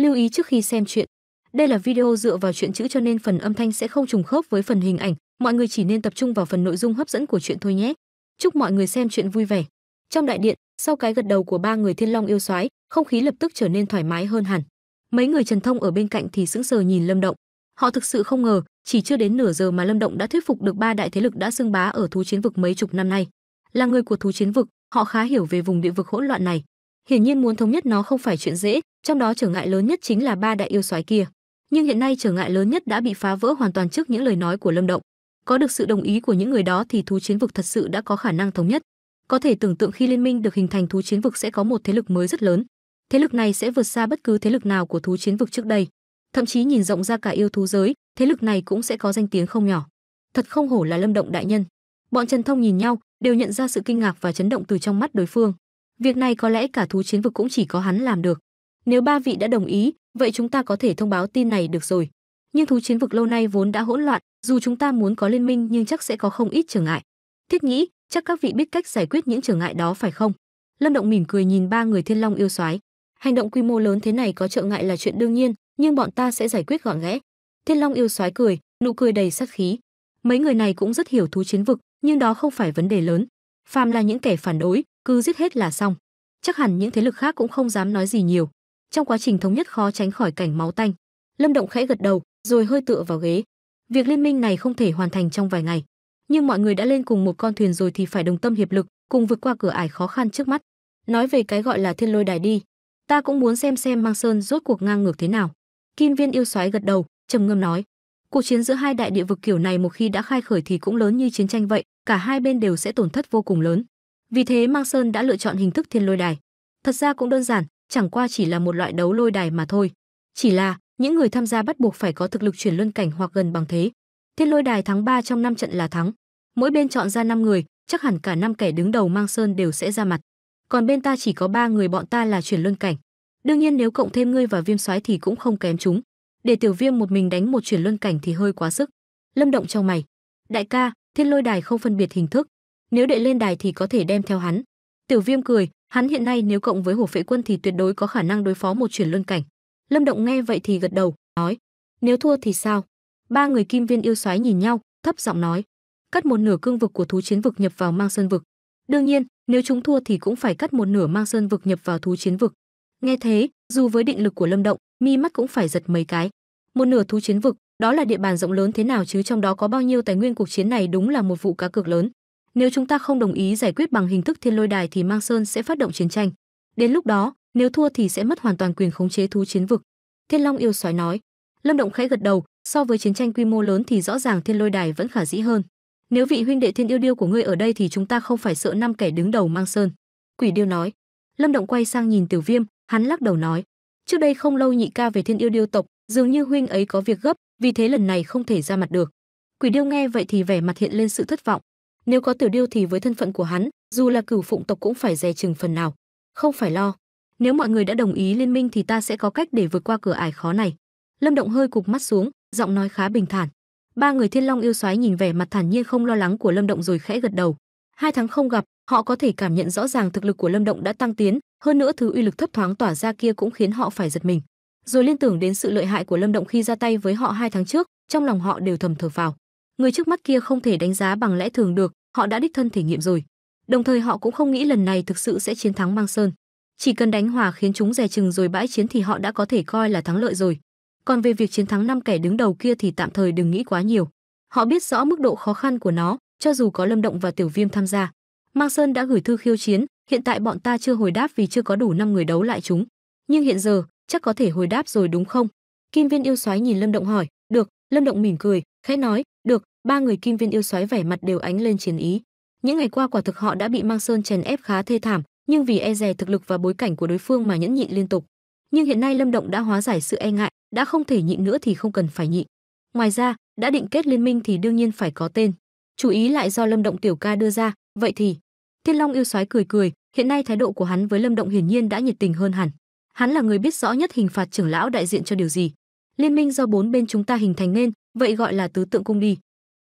Lưu ý trước khi xem chuyện. Đây là video dựa vào chuyện chữ cho nên phần âm thanh sẽ không trùng khớp với phần hình ảnh, mọi người chỉ nên tập trung vào phần nội dung hấp dẫn của chuyện thôi nhé. Chúc mọi người xem chuyện vui vẻ. Trong đại điện, sau cái gật đầu của ba người Thiên Long yêu soái, không khí lập tức trở nên thoải mái hơn hẳn. Mấy người Trần Thông ở bên cạnh thì sững sờ nhìn Lâm Động. Họ thực sự không ngờ, chỉ chưa đến nửa giờ mà Lâm Động đã thuyết phục được ba đại thế lực đã xưng bá ở thú chiến vực mấy chục năm nay. Là người của thú chiến vực, họ khá hiểu về vùng địa vực hỗn loạn này, hiển nhiên muốn thống nhất nó không phải chuyện dễ trong đó trở ngại lớn nhất chính là ba đại yêu soái kia nhưng hiện nay trở ngại lớn nhất đã bị phá vỡ hoàn toàn trước những lời nói của lâm động có được sự đồng ý của những người đó thì thú chiến vực thật sự đã có khả năng thống nhất có thể tưởng tượng khi liên minh được hình thành thú chiến vực sẽ có một thế lực mới rất lớn thế lực này sẽ vượt xa bất cứ thế lực nào của thú chiến vực trước đây thậm chí nhìn rộng ra cả yêu thú giới thế lực này cũng sẽ có danh tiếng không nhỏ thật không hổ là lâm động đại nhân bọn trần thông nhìn nhau đều nhận ra sự kinh ngạc và chấn động từ trong mắt đối phương Việc này có lẽ cả thú chiến vực cũng chỉ có hắn làm được. Nếu ba vị đã đồng ý, vậy chúng ta có thể thông báo tin này được rồi. Nhưng thú chiến vực lâu nay vốn đã hỗn loạn, dù chúng ta muốn có liên minh nhưng chắc sẽ có không ít trở ngại. Thiết nghĩ, chắc các vị biết cách giải quyết những trở ngại đó phải không? Lâm Động mỉm cười nhìn ba người Thiên Long yêu soái. Hành động quy mô lớn thế này có trở ngại là chuyện đương nhiên, nhưng bọn ta sẽ giải quyết gọn gẽ. Thiên Long yêu soái cười, nụ cười đầy sát khí. Mấy người này cũng rất hiểu thú chiến vực, nhưng đó không phải vấn đề lớn. Phàm là những kẻ phản đối, cứ giết hết là xong chắc hẳn những thế lực khác cũng không dám nói gì nhiều trong quá trình thống nhất khó tránh khỏi cảnh máu tanh lâm động khẽ gật đầu rồi hơi tựa vào ghế việc liên minh này không thể hoàn thành trong vài ngày nhưng mọi người đã lên cùng một con thuyền rồi thì phải đồng tâm hiệp lực cùng vượt qua cửa ải khó khăn trước mắt nói về cái gọi là thiên lôi đài đi ta cũng muốn xem xem mang sơn rốt cuộc ngang ngược thế nào kim viên yêu soái gật đầu trầm ngâm nói cuộc chiến giữa hai đại địa vực kiểu này một khi đã khai khởi thì cũng lớn như chiến tranh vậy cả hai bên đều sẽ tổn thất vô cùng lớn vì thế Mang Sơn đã lựa chọn hình thức thiên lôi đài. Thật ra cũng đơn giản, chẳng qua chỉ là một loại đấu lôi đài mà thôi. Chỉ là những người tham gia bắt buộc phải có thực lực chuyển luân cảnh hoặc gần bằng thế. Thiên lôi đài thắng 3 trong 5 trận là thắng. Mỗi bên chọn ra 5 người, chắc hẳn cả năm kẻ đứng đầu Mang Sơn đều sẽ ra mặt. Còn bên ta chỉ có ba người bọn ta là chuyển luân cảnh. Đương nhiên nếu cộng thêm ngươi và Viêm Soái thì cũng không kém chúng. Để Tiểu Viêm một mình đánh một chuyển luân cảnh thì hơi quá sức. Lâm Động trong mày, đại ca, thiên lôi đài không phân biệt hình thức, nếu đệ lên đài thì có thể đem theo hắn. Tiểu Viêm cười, hắn hiện nay nếu cộng với Hổ Phệ Quân thì tuyệt đối có khả năng đối phó một chuyển luân cảnh. Lâm Động nghe vậy thì gật đầu, nói: "Nếu thua thì sao?" Ba người Kim Viên yêu soái nhìn nhau, thấp giọng nói: "Cắt một nửa cương vực của thú chiến vực nhập vào Mang Sơn vực. Đương nhiên, nếu chúng thua thì cũng phải cắt một nửa Mang Sơn vực nhập vào thú chiến vực." Nghe thế, dù với định lực của Lâm Động, mi mắt cũng phải giật mấy cái. Một nửa thú chiến vực, đó là địa bàn rộng lớn thế nào chứ trong đó có bao nhiêu tài nguyên cuộc chiến này đúng là một vụ cá cược lớn nếu chúng ta không đồng ý giải quyết bằng hình thức thiên lôi đài thì mang sơn sẽ phát động chiến tranh đến lúc đó nếu thua thì sẽ mất hoàn toàn quyền khống chế thú chiến vực thiên long yêu soái nói lâm động khẽ gật đầu so với chiến tranh quy mô lớn thì rõ ràng thiên lôi đài vẫn khả dĩ hơn nếu vị huynh đệ thiên yêu điêu của ngươi ở đây thì chúng ta không phải sợ năm kẻ đứng đầu mang sơn quỷ điêu nói lâm động quay sang nhìn tiểu viêm hắn lắc đầu nói trước đây không lâu nhị ca về thiên yêu điêu tộc dường như huynh ấy có việc gấp vì thế lần này không thể ra mặt được quỷ điêu nghe vậy thì vẻ mặt hiện lên sự thất vọng nếu có tiểu điêu thì với thân phận của hắn dù là cửu phụng tộc cũng phải dè chừng phần nào không phải lo nếu mọi người đã đồng ý liên minh thì ta sẽ có cách để vượt qua cửa ải khó này lâm động hơi cụp mắt xuống giọng nói khá bình thản ba người thiên long yêu soái nhìn vẻ mặt thản nhiên không lo lắng của lâm động rồi khẽ gật đầu hai tháng không gặp họ có thể cảm nhận rõ ràng thực lực của lâm động đã tăng tiến hơn nữa thứ uy lực thấp thoáng tỏa ra kia cũng khiến họ phải giật mình rồi liên tưởng đến sự lợi hại của lâm động khi ra tay với họ hai tháng trước trong lòng họ đều thầm thở vào người trước mắt kia không thể đánh giá bằng lẽ thường được họ đã đích thân thể nghiệm rồi đồng thời họ cũng không nghĩ lần này thực sự sẽ chiến thắng mang sơn chỉ cần đánh hòa khiến chúng dè chừng rồi bãi chiến thì họ đã có thể coi là thắng lợi rồi còn về việc chiến thắng năm kẻ đứng đầu kia thì tạm thời đừng nghĩ quá nhiều họ biết rõ mức độ khó khăn của nó cho dù có lâm động và tiểu viêm tham gia mang sơn đã gửi thư khiêu chiến hiện tại bọn ta chưa hồi đáp vì chưa có đủ năm người đấu lại chúng nhưng hiện giờ chắc có thể hồi đáp rồi đúng không kim viên yêu soái nhìn lâm động hỏi được lâm động mỉm cười khẽ nói được ba người kim viên yêu xoáy vẻ mặt đều ánh lên chiến ý những ngày qua quả thực họ đã bị mang sơn chèn ép khá thê thảm nhưng vì e rè thực lực và bối cảnh của đối phương mà nhẫn nhịn liên tục nhưng hiện nay lâm động đã hóa giải sự e ngại đã không thể nhịn nữa thì không cần phải nhịn ngoài ra đã định kết liên minh thì đương nhiên phải có tên chú ý lại do lâm động tiểu ca đưa ra vậy thì thiên long yêu soái cười cười hiện nay thái độ của hắn với lâm động hiển nhiên đã nhiệt tình hơn hẳn hắn là người biết rõ nhất hình phạt trưởng lão đại diện cho điều gì liên minh do bốn bên chúng ta hình thành nên vậy gọi là tứ tượng cung đi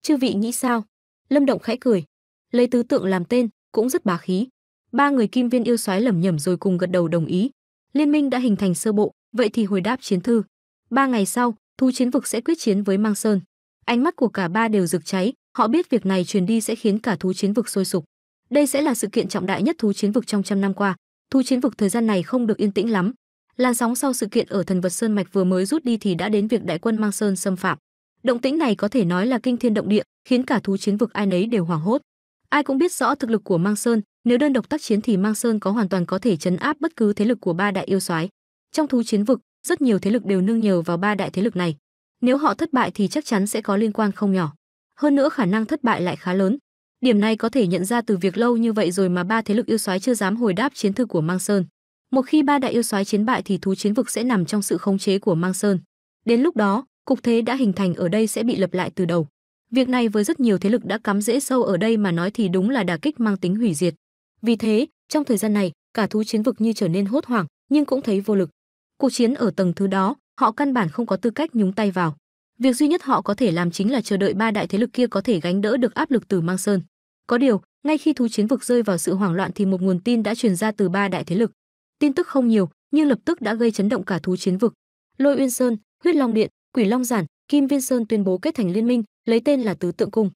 Chư vị nghĩ sao? Lâm Động khẽ cười, lấy tứ tượng làm tên, cũng rất bá khí. Ba người Kim Viên yêu soái lẩm nhẩm rồi cùng gật đầu đồng ý. Liên minh đã hình thành sơ bộ, vậy thì hồi đáp chiến thư. Ba ngày sau, thú chiến vực sẽ quyết chiến với Mang Sơn. Ánh mắt của cả ba đều rực cháy, họ biết việc này truyền đi sẽ khiến cả thú chiến vực sôi sục. Đây sẽ là sự kiện trọng đại nhất thú chiến vực trong trăm năm qua. Thú chiến vực thời gian này không được yên tĩnh lắm. Làn sóng sau sự kiện ở Thần Vật Sơn mạch vừa mới rút đi thì đã đến việc đại quân Mang Sơn xâm phạm. Động tĩnh này có thể nói là kinh thiên động địa, khiến cả thú chiến vực ai nấy đều hoảng hốt. Ai cũng biết rõ thực lực của Mang Sơn, nếu đơn độc tác chiến thì Mang Sơn có hoàn toàn có thể chấn áp bất cứ thế lực của ba đại yêu soái. Trong thú chiến vực, rất nhiều thế lực đều nương nhờ vào ba đại thế lực này. Nếu họ thất bại thì chắc chắn sẽ có liên quan không nhỏ. Hơn nữa khả năng thất bại lại khá lớn. Điểm này có thể nhận ra từ việc lâu như vậy rồi mà ba thế lực yêu soái chưa dám hồi đáp chiến thư của Mang Sơn. Một khi ba đại yêu soái chiến bại thì thú chiến vực sẽ nằm trong sự khống chế của Mang Sơn. Đến lúc đó, cục thế đã hình thành ở đây sẽ bị lập lại từ đầu. Việc này với rất nhiều thế lực đã cắm rễ sâu ở đây mà nói thì đúng là đả kích mang tính hủy diệt. Vì thế, trong thời gian này, cả thú chiến vực như trở nên hốt hoảng, nhưng cũng thấy vô lực. Cuộc chiến ở tầng thứ đó, họ căn bản không có tư cách nhúng tay vào. Việc duy nhất họ có thể làm chính là chờ đợi ba đại thế lực kia có thể gánh đỡ được áp lực từ Mang Sơn. Có điều, ngay khi thú chiến vực rơi vào sự hoảng loạn thì một nguồn tin đã truyền ra từ ba đại thế lực. Tin tức không nhiều, nhưng lập tức đã gây chấn động cả thú chiến vực. Lôi Uyên Sơn, Huyết Long Điện, Quỷ Long Giản, Kim Viên Sơn tuyên bố kết thành liên minh, lấy tên là Tứ Tượng Cung.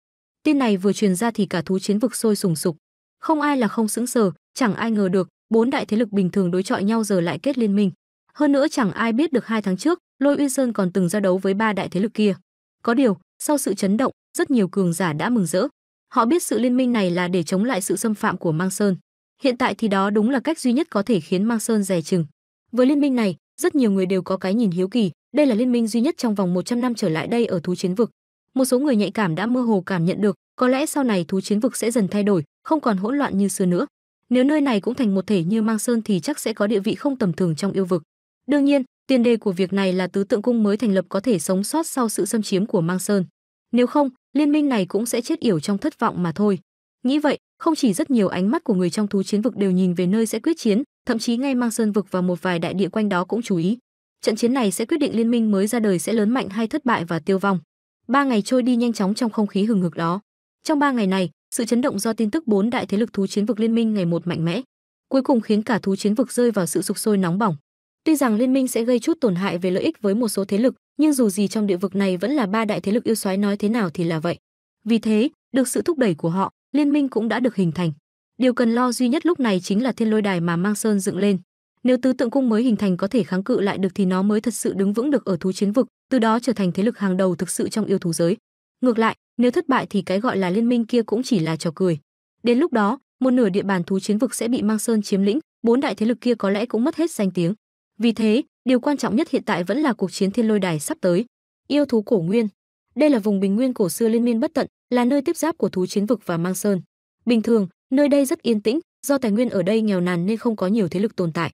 Tin này vừa truyền ra thì cả thú chiến vực sôi sùng sục. Không ai là không sững sờ, chẳng ai ngờ được, bốn đại thế lực bình thường đối chọi nhau giờ lại kết liên minh. Hơn nữa chẳng ai biết được hai tháng trước, Lôi Uyên Sơn còn từng ra đấu với ba đại thế lực kia. Có điều, sau sự chấn động, rất nhiều cường giả đã mừng rỡ. Họ biết sự liên minh này là để chống lại sự xâm phạm của Mang Sơn. Hiện tại thì đó đúng là cách duy nhất có thể khiến Mang Sơn dè chừng. Với liên minh này, rất nhiều người đều có cái nhìn hiếu kỳ, đây là liên minh duy nhất trong vòng 100 năm trở lại đây ở thú chiến vực. Một số người nhạy cảm đã mơ hồ cảm nhận được, có lẽ sau này thú chiến vực sẽ dần thay đổi, không còn hỗn loạn như xưa nữa. Nếu nơi này cũng thành một thể như Mang Sơn thì chắc sẽ có địa vị không tầm thường trong yêu vực. Đương nhiên, tiền đề của việc này là tứ tượng cung mới thành lập có thể sống sót sau sự xâm chiếm của Mang Sơn. Nếu không, liên minh này cũng sẽ chết yểu trong thất vọng mà thôi. Nghĩ vậy, không chỉ rất nhiều ánh mắt của người trong thú chiến vực đều nhìn về nơi sẽ quyết chiến, thậm chí ngay Mang Sơn vực và một vài đại địa quanh đó cũng chú ý. Trận chiến này sẽ quyết định liên minh mới ra đời sẽ lớn mạnh hay thất bại và tiêu vong. Ba ngày trôi đi nhanh chóng trong không khí hừng hực đó. Trong ba ngày này, sự chấn động do tin tức bốn đại thế lực thú chiến vực liên minh ngày một mạnh mẽ, cuối cùng khiến cả thú chiến vực rơi vào sự sục sôi nóng bỏng. Tuy rằng liên minh sẽ gây chút tổn hại về lợi ích với một số thế lực, nhưng dù gì trong địa vực này vẫn là ba đại thế lực yêu soái nói thế nào thì là vậy. Vì thế, được sự thúc đẩy của họ, liên minh cũng đã được hình thành. Điều cần lo duy nhất lúc này chính là thiên lôi đài mà Mang Sơn dựng lên. Nếu tứ tượng cung mới hình thành có thể kháng cự lại được thì nó mới thật sự đứng vững được ở thú chiến vực, từ đó trở thành thế lực hàng đầu thực sự trong yêu thú giới. Ngược lại, nếu thất bại thì cái gọi là liên minh kia cũng chỉ là trò cười. Đến lúc đó, một nửa địa bàn thú chiến vực sẽ bị Mang Sơn chiếm lĩnh, bốn đại thế lực kia có lẽ cũng mất hết danh tiếng. Vì thế, điều quan trọng nhất hiện tại vẫn là cuộc chiến Thiên Lôi Đài sắp tới. Yêu thú cổ nguyên. Đây là vùng bình nguyên cổ xưa liên minh bất tận, là nơi tiếp giáp của thú chiến vực và Mang Sơn. Bình thường, nơi đây rất yên tĩnh, do tài nguyên ở đây nghèo nàn nên không có nhiều thế lực tồn tại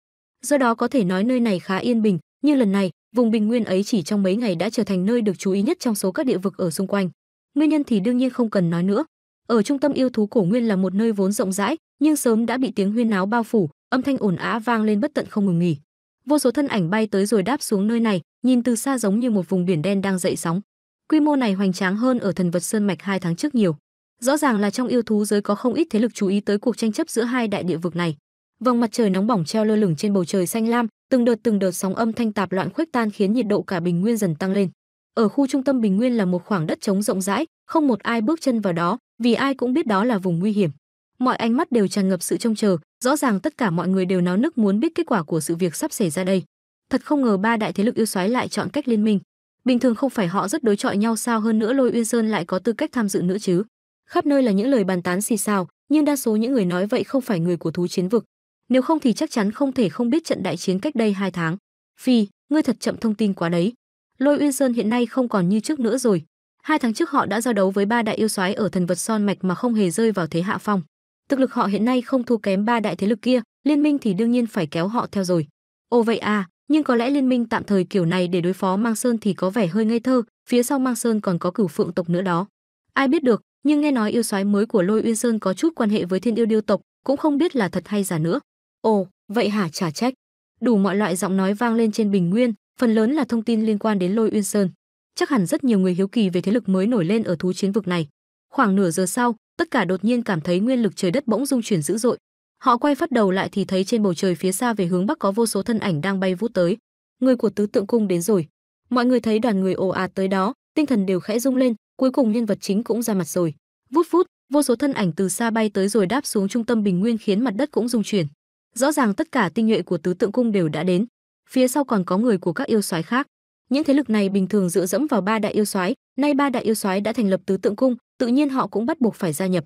do đó có thể nói nơi này khá yên bình như lần này vùng bình nguyên ấy chỉ trong mấy ngày đã trở thành nơi được chú ý nhất trong số các địa vực ở xung quanh nguyên nhân thì đương nhiên không cần nói nữa ở trung tâm yêu thú cổ nguyên là một nơi vốn rộng rãi nhưng sớm đã bị tiếng huyên náo bao phủ âm thanh ồn ã vang lên bất tận không ngừng nghỉ vô số thân ảnh bay tới rồi đáp xuống nơi này nhìn từ xa giống như một vùng biển đen đang dậy sóng quy mô này hoành tráng hơn ở thần vật sơn mạch hai tháng trước nhiều rõ ràng là trong yêu thú giới có không ít thế lực chú ý tới cuộc tranh chấp giữa hai đại địa vực này vầng mặt trời nóng bỏng treo lơ lửng trên bầu trời xanh lam từng đợt từng đợt sóng âm thanh tạp loạn khuếch tan khiến nhiệt độ cả bình nguyên dần tăng lên ở khu trung tâm bình nguyên là một khoảng đất trống rộng rãi không một ai bước chân vào đó vì ai cũng biết đó là vùng nguy hiểm mọi ánh mắt đều tràn ngập sự trông chờ rõ ràng tất cả mọi người đều náo nức muốn biết kết quả của sự việc sắp xảy ra đây thật không ngờ ba đại thế lực yêu soái lại chọn cách liên minh bình thường không phải họ rất đối chọi nhau sao hơn nữa lôi uyên sơn lại có tư cách tham dự nữa chứ khắp nơi là những lời bàn tán xì xào nhưng đa số những người nói vậy không phải người của thú chiến vực nếu không thì chắc chắn không thể không biết trận đại chiến cách đây hai tháng. Phi, ngươi thật chậm thông tin quá đấy. Lôi Uyên Sơn hiện nay không còn như trước nữa rồi. Hai tháng trước họ đã giao đấu với ba đại yêu soái ở thần vật son mạch mà không hề rơi vào thế hạ phong. Thực lực họ hiện nay không thua kém ba đại thế lực kia, liên minh thì đương nhiên phải kéo họ theo rồi. Ô vậy à, nhưng có lẽ liên minh tạm thời kiểu này để đối phó Mang Sơn thì có vẻ hơi ngây thơ, phía sau Mang Sơn còn có cửu phượng tộc nữa đó. Ai biết được, nhưng nghe nói yêu soái mới của Lôi Uyên Sơn có chút quan hệ với Thiên Yêu Điêu tộc, cũng không biết là thật hay giả nữa. Ồ, vậy hả trả trách. Đủ mọi loại giọng nói vang lên trên bình nguyên, phần lớn là thông tin liên quan đến Lôi Uyên Sơn. Chắc hẳn rất nhiều người hiếu kỳ về thế lực mới nổi lên ở thú chiến vực này. Khoảng nửa giờ sau, tất cả đột nhiên cảm thấy nguyên lực trời đất bỗng rung chuyển dữ dội. Họ quay phát đầu lại thì thấy trên bầu trời phía xa về hướng bắc có vô số thân ảnh đang bay vút tới. Người của tứ tượng cung đến rồi. Mọi người thấy đoàn người ồ ạt tới đó, tinh thần đều khẽ rung lên, cuối cùng nhân vật chính cũng ra mặt rồi. Vút vút, vô số thân ảnh từ xa bay tới rồi đáp xuống trung tâm bình nguyên khiến mặt đất cũng rung chuyển rõ ràng tất cả tinh nhuệ của tứ tượng cung đều đã đến phía sau còn có người của các yêu soái khác những thế lực này bình thường dựa dẫm vào ba đại yêu soái nay ba đại yêu soái đã thành lập tứ tượng cung tự nhiên họ cũng bắt buộc phải gia nhập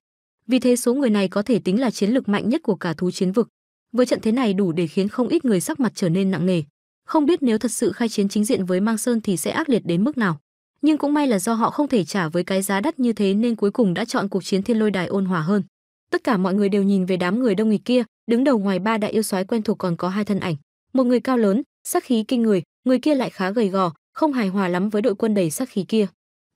vì thế số người này có thể tính là chiến lực mạnh nhất của cả thú chiến vực với trận thế này đủ để khiến không ít người sắc mặt trở nên nặng nề không biết nếu thật sự khai chiến chính diện với mang sơn thì sẽ ác liệt đến mức nào nhưng cũng may là do họ không thể trả với cái giá đắt như thế nên cuối cùng đã chọn cuộc chiến thiên lôi đài ôn hòa hơn tất cả mọi người đều nhìn về đám người đông nghịch kia đứng đầu ngoài ba đại yêu soái quen thuộc còn có hai thân ảnh một người cao lớn sắc khí kinh người người kia lại khá gầy gò không hài hòa lắm với đội quân đầy sắc khí kia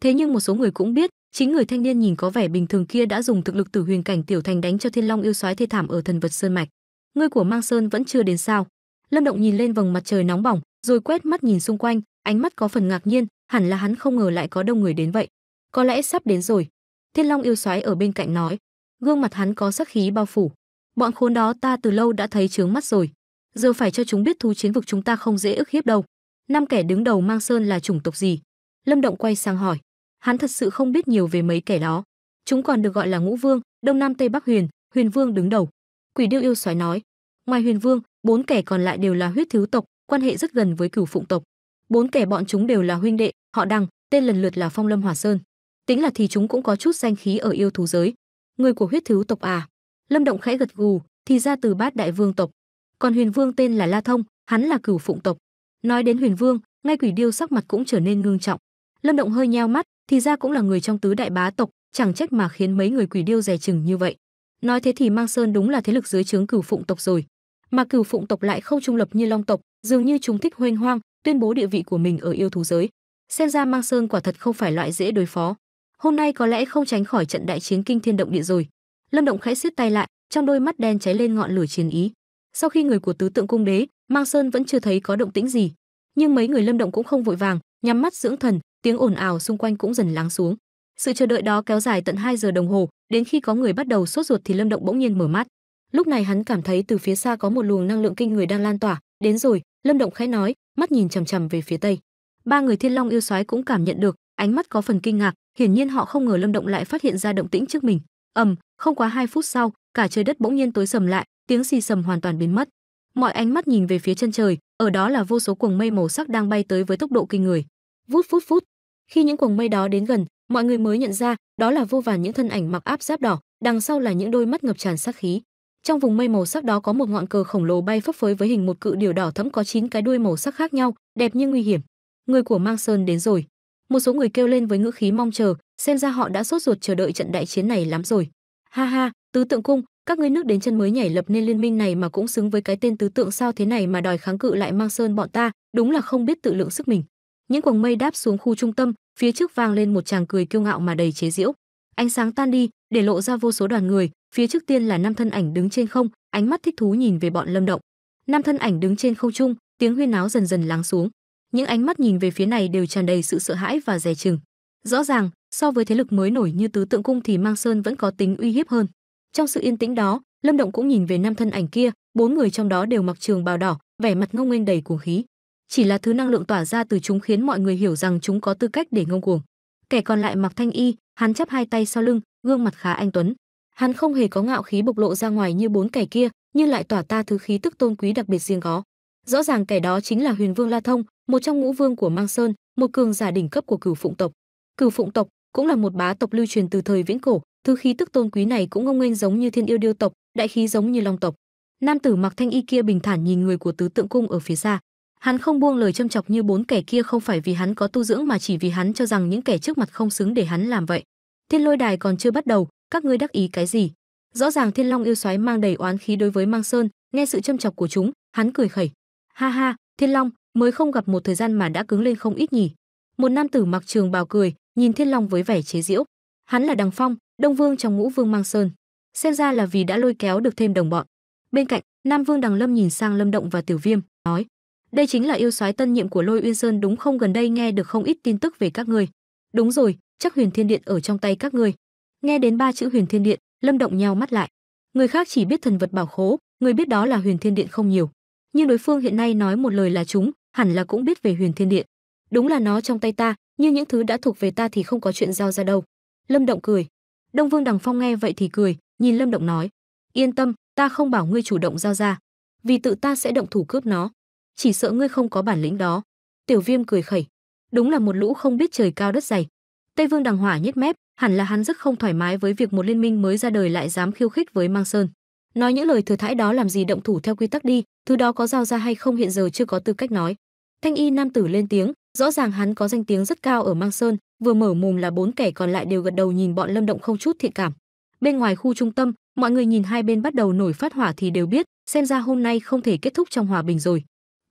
thế nhưng một số người cũng biết chính người thanh niên nhìn có vẻ bình thường kia đã dùng thực lực tử huyền cảnh tiểu thành đánh cho thiên long yêu soái thê thảm ở thần vật sơn mạch ngươi của mang sơn vẫn chưa đến sao lâm động nhìn lên vầng mặt trời nóng bỏng rồi quét mắt nhìn xung quanh ánh mắt có phần ngạc nhiên hẳn là hắn không ngờ lại có đông người đến vậy có lẽ sắp đến rồi thiên long yêu soái ở bên cạnh nói gương mặt hắn có sắc khí bao phủ. Bọn khốn đó ta từ lâu đã thấy chướng mắt rồi, giờ phải cho chúng biết thú chiến vực chúng ta không dễ ức hiếp đâu. Năm kẻ đứng đầu Mang Sơn là chủng tộc gì? Lâm Động quay sang hỏi. Hắn thật sự không biết nhiều về mấy kẻ đó. Chúng còn được gọi là Ngũ Vương, Đông Nam Tây Bắc Huyền, Huyền Vương đứng đầu. Quỷ Điêu yêu soái nói, ngoài Huyền Vương, bốn kẻ còn lại đều là huyết thiếu tộc, quan hệ rất gần với Cửu Phụng tộc. Bốn kẻ bọn chúng đều là huynh đệ, họ Đằng, tên lần lượt là Phong Lâm Hỏa Sơn. Tính là thì chúng cũng có chút danh khí ở yêu thú giới, người của huyết thứ tộc à lâm động khẽ gật gù thì ra từ bát đại vương tộc còn huyền vương tên là la thông hắn là cửu phụng tộc nói đến huyền vương ngay quỷ điêu sắc mặt cũng trở nên ngưng trọng lâm động hơi nheo mắt thì ra cũng là người trong tứ đại bá tộc chẳng trách mà khiến mấy người quỷ điêu dè chừng như vậy nói thế thì mang sơn đúng là thế lực dưới trướng cửu phụng tộc rồi mà cửu phụng tộc lại không trung lập như long tộc dường như chúng thích huênh hoang tuyên bố địa vị của mình ở yêu thú giới xem ra mang sơn quả thật không phải loại dễ đối phó hôm nay có lẽ không tránh khỏi trận đại chiến kinh thiên động địa rồi lâm động khẽ siết tay lại trong đôi mắt đen cháy lên ngọn lửa chiến ý sau khi người của tứ tượng cung đế mang sơn vẫn chưa thấy có động tĩnh gì nhưng mấy người lâm động cũng không vội vàng nhắm mắt dưỡng thần tiếng ồn ào xung quanh cũng dần lắng xuống sự chờ đợi đó kéo dài tận 2 giờ đồng hồ đến khi có người bắt đầu sốt ruột thì lâm động bỗng nhiên mở mắt lúc này hắn cảm thấy từ phía xa có một luồng năng lượng kinh người đang lan tỏa đến rồi lâm động khẽ nói mắt nhìn chằm chằm về phía tây ba người thiên long yêu soái cũng cảm nhận được ánh mắt có phần kinh ngạc hiển nhiên họ không ngờ lâm động lại phát hiện ra động tĩnh trước mình ầm không quá hai phút sau cả trời đất bỗng nhiên tối sầm lại tiếng xì sầm hoàn toàn biến mất mọi ánh mắt nhìn về phía chân trời ở đó là vô số cuồng mây màu sắc đang bay tới với tốc độ kinh người vút vút vút khi những cuồng mây đó đến gần mọi người mới nhận ra đó là vô vàn những thân ảnh mặc áp giáp đỏ đằng sau là những đôi mắt ngập tràn sát khí trong vùng mây màu sắc đó có một ngọn cờ khổng lồ bay phấp phới với hình một cự điều đỏ thẫm có chín cái đuôi màu sắc khác nhau đẹp nhưng nguy hiểm người của mang sơn đến rồi một số người kêu lên với ngữ khí mong chờ xem ra họ đã sốt ruột chờ đợi trận đại chiến này lắm rồi ha ha tứ tượng cung các ngươi nước đến chân mới nhảy lập nên liên minh này mà cũng xứng với cái tên tứ tượng sao thế này mà đòi kháng cự lại mang sơn bọn ta đúng là không biết tự lượng sức mình những quầng mây đáp xuống khu trung tâm phía trước vang lên một tràng cười kiêu ngạo mà đầy chế giễu ánh sáng tan đi để lộ ra vô số đoàn người phía trước tiên là năm thân ảnh đứng trên không ánh mắt thích thú nhìn về bọn lâm động năm thân ảnh đứng trên không trung tiếng huyên náo dần dần lắng xuống những ánh mắt nhìn về phía này đều tràn đầy sự sợ hãi và dè chừng rõ ràng so với thế lực mới nổi như tứ tượng cung thì mang sơn vẫn có tính uy hiếp hơn trong sự yên tĩnh đó lâm động cũng nhìn về năm thân ảnh kia bốn người trong đó đều mặc trường bào đỏ vẻ mặt ngông nguyên đầy cuồng khí chỉ là thứ năng lượng tỏa ra từ chúng khiến mọi người hiểu rằng chúng có tư cách để ngông cuồng kẻ còn lại mặc thanh y hắn chắp hai tay sau lưng gương mặt khá anh tuấn hắn không hề có ngạo khí bộc lộ ra ngoài như bốn kẻ kia nhưng lại tỏa ta thứ khí tức tôn quý đặc biệt riêng có rõ ràng kẻ đó chính là huyền vương la thông một trong ngũ vương của Mang Sơn, một cường giả đỉnh cấp của Cửu Phụng tộc. Cửu Phụng tộc cũng là một bá tộc lưu truyền từ thời viễn cổ, thứ khí tức tôn quý này cũng ngông nghênh giống như Thiên Yêu Điêu tộc, đại khí giống như Long tộc. Nam tử mặc thanh y kia bình thản nhìn người của Tứ Tượng cung ở phía xa. Hắn không buông lời châm chọc như bốn kẻ kia không phải vì hắn có tu dưỡng mà chỉ vì hắn cho rằng những kẻ trước mặt không xứng để hắn làm vậy. Thiên Lôi Đài còn chưa bắt đầu, các ngươi đắc ý cái gì? Rõ ràng Thiên Long yêu xoáy mang đầy oán khí đối với Mang Sơn, nghe sự châm chọc của chúng, hắn cười khẩy. Ha ha, Thiên Long, mới không gặp một thời gian mà đã cứng lên không ít nhỉ một nam tử mặc trường bào cười nhìn thiên long với vẻ chế giễu hắn là đằng phong đông vương trong ngũ vương mang sơn xem ra là vì đã lôi kéo được thêm đồng bọn bên cạnh nam vương đằng lâm nhìn sang lâm động và tiểu viêm nói đây chính là yêu soái tân nhiệm của lôi uyên sơn đúng không gần đây nghe được không ít tin tức về các ngươi đúng rồi chắc huyền thiên điện ở trong tay các ngươi nghe đến ba chữ huyền thiên điện lâm động nheo mắt lại người khác chỉ biết thần vật bảo khố người biết đó là huyền thiên điện không nhiều nhưng đối phương hiện nay nói một lời là chúng hẳn là cũng biết về Huyền Thiên Điện. Đúng là nó trong tay ta, nhưng những thứ đã thuộc về ta thì không có chuyện giao ra đâu." Lâm Động cười. Đông Vương Đằng Phong nghe vậy thì cười, nhìn Lâm Động nói: "Yên tâm, ta không bảo ngươi chủ động giao ra, vì tự ta sẽ động thủ cướp nó, chỉ sợ ngươi không có bản lĩnh đó." Tiểu Viêm cười khẩy, đúng là một lũ không biết trời cao đất dày. Tây Vương Đằng Hỏa nhếch mép, hẳn là hắn rất không thoải mái với việc một liên minh mới ra đời lại dám khiêu khích với Mang Sơn. Nói những lời thừa thãi đó làm gì động thủ theo quy tắc đi, thứ đó có giao ra hay không hiện giờ chưa có tư cách nói thanh y nam tử lên tiếng rõ ràng hắn có danh tiếng rất cao ở mang sơn vừa mở mồm là bốn kẻ còn lại đều gật đầu nhìn bọn lâm động không chút thiện cảm bên ngoài khu trung tâm mọi người nhìn hai bên bắt đầu nổi phát hỏa thì đều biết xem ra hôm nay không thể kết thúc trong hòa bình rồi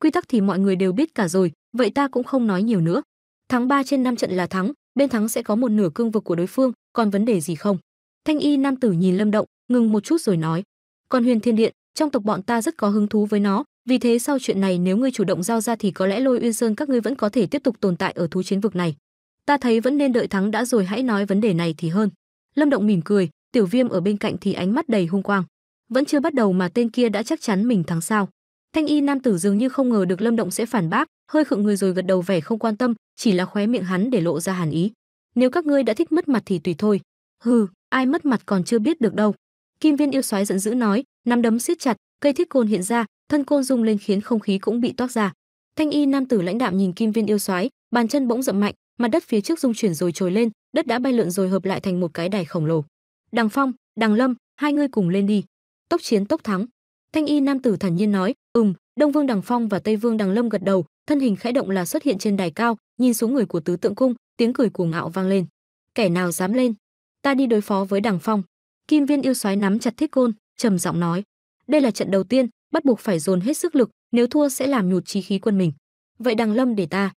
quy tắc thì mọi người đều biết cả rồi vậy ta cũng không nói nhiều nữa thắng 3 trên 5 trận là thắng bên thắng sẽ có một nửa cương vực của đối phương còn vấn đề gì không thanh y nam tử nhìn lâm động ngừng một chút rồi nói còn huyền thiên điện trong tộc bọn ta rất có hứng thú với nó vì thế sau chuyện này nếu ngươi chủ động giao ra thì có lẽ Lôi Uyên Sơn các ngươi vẫn có thể tiếp tục tồn tại ở thú chiến vực này. Ta thấy vẫn nên đợi thắng đã rồi hãy nói vấn đề này thì hơn. Lâm Động mỉm cười, Tiểu Viêm ở bên cạnh thì ánh mắt đầy hung quang. Vẫn chưa bắt đầu mà tên kia đã chắc chắn mình thắng sao? Thanh y nam tử dường như không ngờ được Lâm Động sẽ phản bác, hơi khựng người rồi gật đầu vẻ không quan tâm, chỉ là khóe miệng hắn để lộ ra hàn ý. Nếu các ngươi đã thích mất mặt thì tùy thôi. Hừ, ai mất mặt còn chưa biết được đâu. Kim Viên yêu soái giận dữ nói, nắm đấm siết chặt, cây thiết côn hiện ra thân côn rung lên khiến không khí cũng bị toát ra thanh y nam tử lãnh đạm nhìn kim viên yêu soái bàn chân bỗng dậm mạnh mặt đất phía trước rung chuyển rồi trồi lên đất đã bay lượn rồi hợp lại thành một cái đài khổng lồ đằng phong đằng lâm hai ngươi cùng lên đi tốc chiến tốc thắng thanh y nam tử thản nhiên nói ừm đông vương đằng phong và tây vương đằng lâm gật đầu thân hình khẽ động là xuất hiện trên đài cao nhìn xuống người của tứ tượng cung tiếng cười cuồng ngạo vang lên kẻ nào dám lên ta đi đối phó với đằng phong kim viên yêu soái nắm chặt thiết côn trầm giọng nói đây là trận đầu tiên, bắt buộc phải dồn hết sức lực, nếu thua sẽ làm nhụt chí khí quân mình. Vậy Đằng Lâm để ta.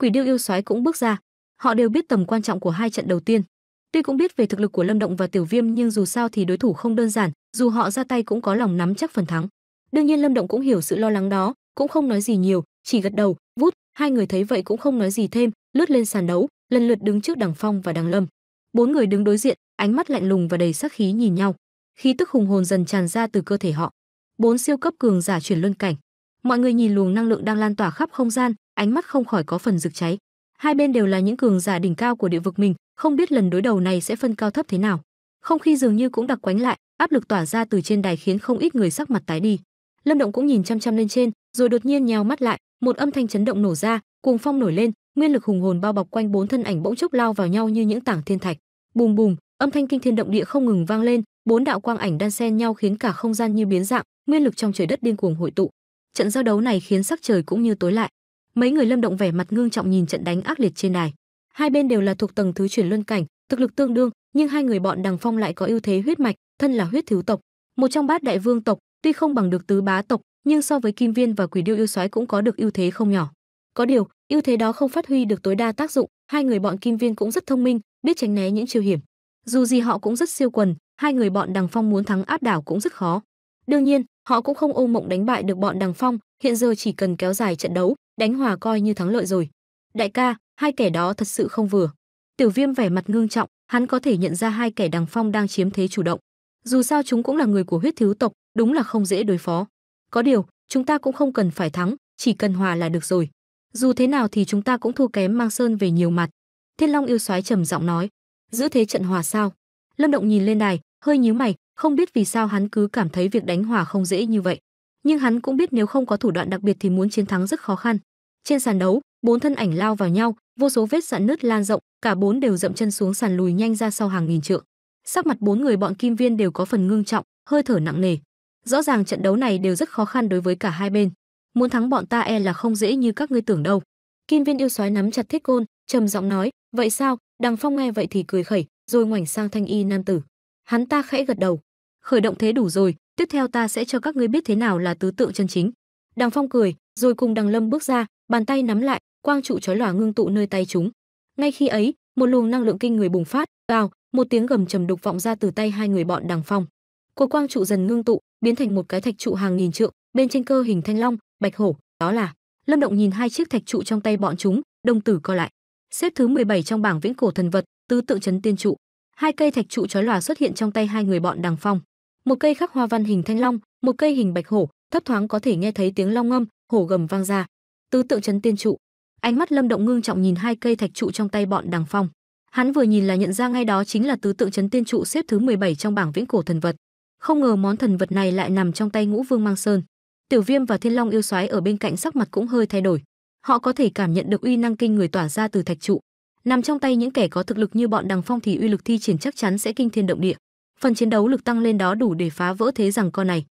Quỷ Điêu yêu soái cũng bước ra, họ đều biết tầm quan trọng của hai trận đầu tiên. Tuy cũng biết về thực lực của Lâm Động và Tiểu Viêm nhưng dù sao thì đối thủ không đơn giản, dù họ ra tay cũng có lòng nắm chắc phần thắng. Đương nhiên Lâm Động cũng hiểu sự lo lắng đó, cũng không nói gì nhiều, chỉ gật đầu, vút, hai người thấy vậy cũng không nói gì thêm, lướt lên sàn đấu, lần lượt đứng trước Đằng Phong và Đằng Lâm. Bốn người đứng đối diện, ánh mắt lạnh lùng và đầy sát khí nhìn nhau. Khí tức hùng hồn dần tràn ra từ cơ thể họ bốn siêu cấp cường giả chuyển luân cảnh. Mọi người nhìn luồng năng lượng đang lan tỏa khắp không gian, ánh mắt không khỏi có phần rực cháy. Hai bên đều là những cường giả đỉnh cao của địa vực mình, không biết lần đối đầu này sẽ phân cao thấp thế nào. Không khí dường như cũng đặc quánh lại, áp lực tỏa ra từ trên đài khiến không ít người sắc mặt tái đi. Lâm Động cũng nhìn chăm chăm lên trên, rồi đột nhiên nheo mắt lại, một âm thanh chấn động nổ ra, cuồng phong nổi lên, nguyên lực hùng hồn bao bọc quanh bốn thân ảnh bỗng chốc lao vào nhau như những tảng thiên thạch. Bùm bùm, âm thanh kinh thiên động địa không ngừng vang lên, bốn đạo quang ảnh đan xen nhau khiến cả không gian như biến dạng, nguyên lực trong trời đất điên cuồng hội tụ. Trận giao đấu này khiến sắc trời cũng như tối lại. Mấy người Lâm Động vẻ mặt ngưng trọng nhìn trận đánh ác liệt trên đài Hai bên đều là thuộc tầng thứ chuyển luân cảnh, thực lực tương đương, nhưng hai người bọn Đằng Phong lại có ưu thế huyết mạch, thân là huyết thiếu tộc, một trong bát đại vương tộc, tuy không bằng được tứ bá tộc, nhưng so với Kim Viên và Quỷ Điêu yêu soái cũng có được ưu thế không nhỏ. Có điều, ưu thế đó không phát huy được tối đa tác dụng, hai người bọn Kim Viên cũng rất thông minh, biết tránh né những chiêu hiểm. Dù gì họ cũng rất siêu quần, hai người bọn Đằng Phong muốn thắng áp đảo cũng rất khó. Đương nhiên, họ cũng không ôm mộng đánh bại được bọn Đằng Phong, hiện giờ chỉ cần kéo dài trận đấu, đánh hòa coi như thắng lợi rồi. Đại ca, hai kẻ đó thật sự không vừa. Tiểu Viêm vẻ mặt ngưng trọng, hắn có thể nhận ra hai kẻ Đằng Phong đang chiếm thế chủ động. Dù sao chúng cũng là người của huyết thiếu tộc, đúng là không dễ đối phó. Có điều, chúng ta cũng không cần phải thắng, chỉ cần hòa là được rồi. Dù thế nào thì chúng ta cũng thua kém Mang Sơn về nhiều mặt. Thiên Long yêu soái trầm giọng nói, giữ thế trận hòa sao? Lâm Động nhìn lên đài, hơi nhíu mày không biết vì sao hắn cứ cảm thấy việc đánh hòa không dễ như vậy nhưng hắn cũng biết nếu không có thủ đoạn đặc biệt thì muốn chiến thắng rất khó khăn trên sàn đấu bốn thân ảnh lao vào nhau vô số vết dạn nứt lan rộng cả bốn đều dậm chân xuống sàn lùi nhanh ra sau hàng nghìn trượng sắc mặt bốn người bọn kim viên đều có phần ngưng trọng hơi thở nặng nề rõ ràng trận đấu này đều rất khó khăn đối với cả hai bên muốn thắng bọn ta e là không dễ như các ngươi tưởng đâu kim viên yêu soái nắm chặt thiết côn trầm giọng nói vậy sao đằng phong nghe vậy thì cười khẩy rồi ngoảnh sang thanh y nam tử Hắn ta khẽ gật đầu. Khởi động thế đủ rồi, tiếp theo ta sẽ cho các ngươi biết thế nào là tứ tượng chân chính. Đằng Phong cười, rồi cùng Đằng Lâm bước ra, bàn tay nắm lại, quang trụ chói lòa ngưng tụ nơi tay chúng. Ngay khi ấy, một luồng năng lượng kinh người bùng phát, vào, một tiếng gầm trầm đục vọng ra từ tay hai người bọn Đằng Phong. Cột quang trụ dần ngưng tụ, biến thành một cái thạch trụ hàng nghìn trượng, bên trên cơ hình thanh long, bạch hổ, đó là. Lâm Động nhìn hai chiếc thạch trụ trong tay bọn chúng, đồng tử co lại. Xếp thứ 17 trong bảng viễn cổ thần vật, tứ tượng trấn tiên trụ hai cây thạch trụ chói lòa xuất hiện trong tay hai người bọn đằng phong một cây khắc hoa văn hình thanh long một cây hình bạch hổ thấp thoáng có thể nghe thấy tiếng long ngâm hổ gầm vang ra tứ tượng trấn tiên trụ ánh mắt lâm động ngưng trọng nhìn hai cây thạch trụ trong tay bọn đằng phong hắn vừa nhìn là nhận ra ngay đó chính là tứ tượng trấn tiên trụ xếp thứ 17 trong bảng viễn cổ thần vật không ngờ món thần vật này lại nằm trong tay ngũ vương mang sơn tiểu viêm và thiên long yêu soái ở bên cạnh sắc mặt cũng hơi thay đổi họ có thể cảm nhận được uy năng kinh người tỏa ra từ thạch trụ nằm trong tay những kẻ có thực lực như bọn Đằng Phong thì uy lực thi triển chắc chắn sẽ kinh thiên động địa. Phần chiến đấu lực tăng lên đó đủ để phá vỡ thế rằng con này.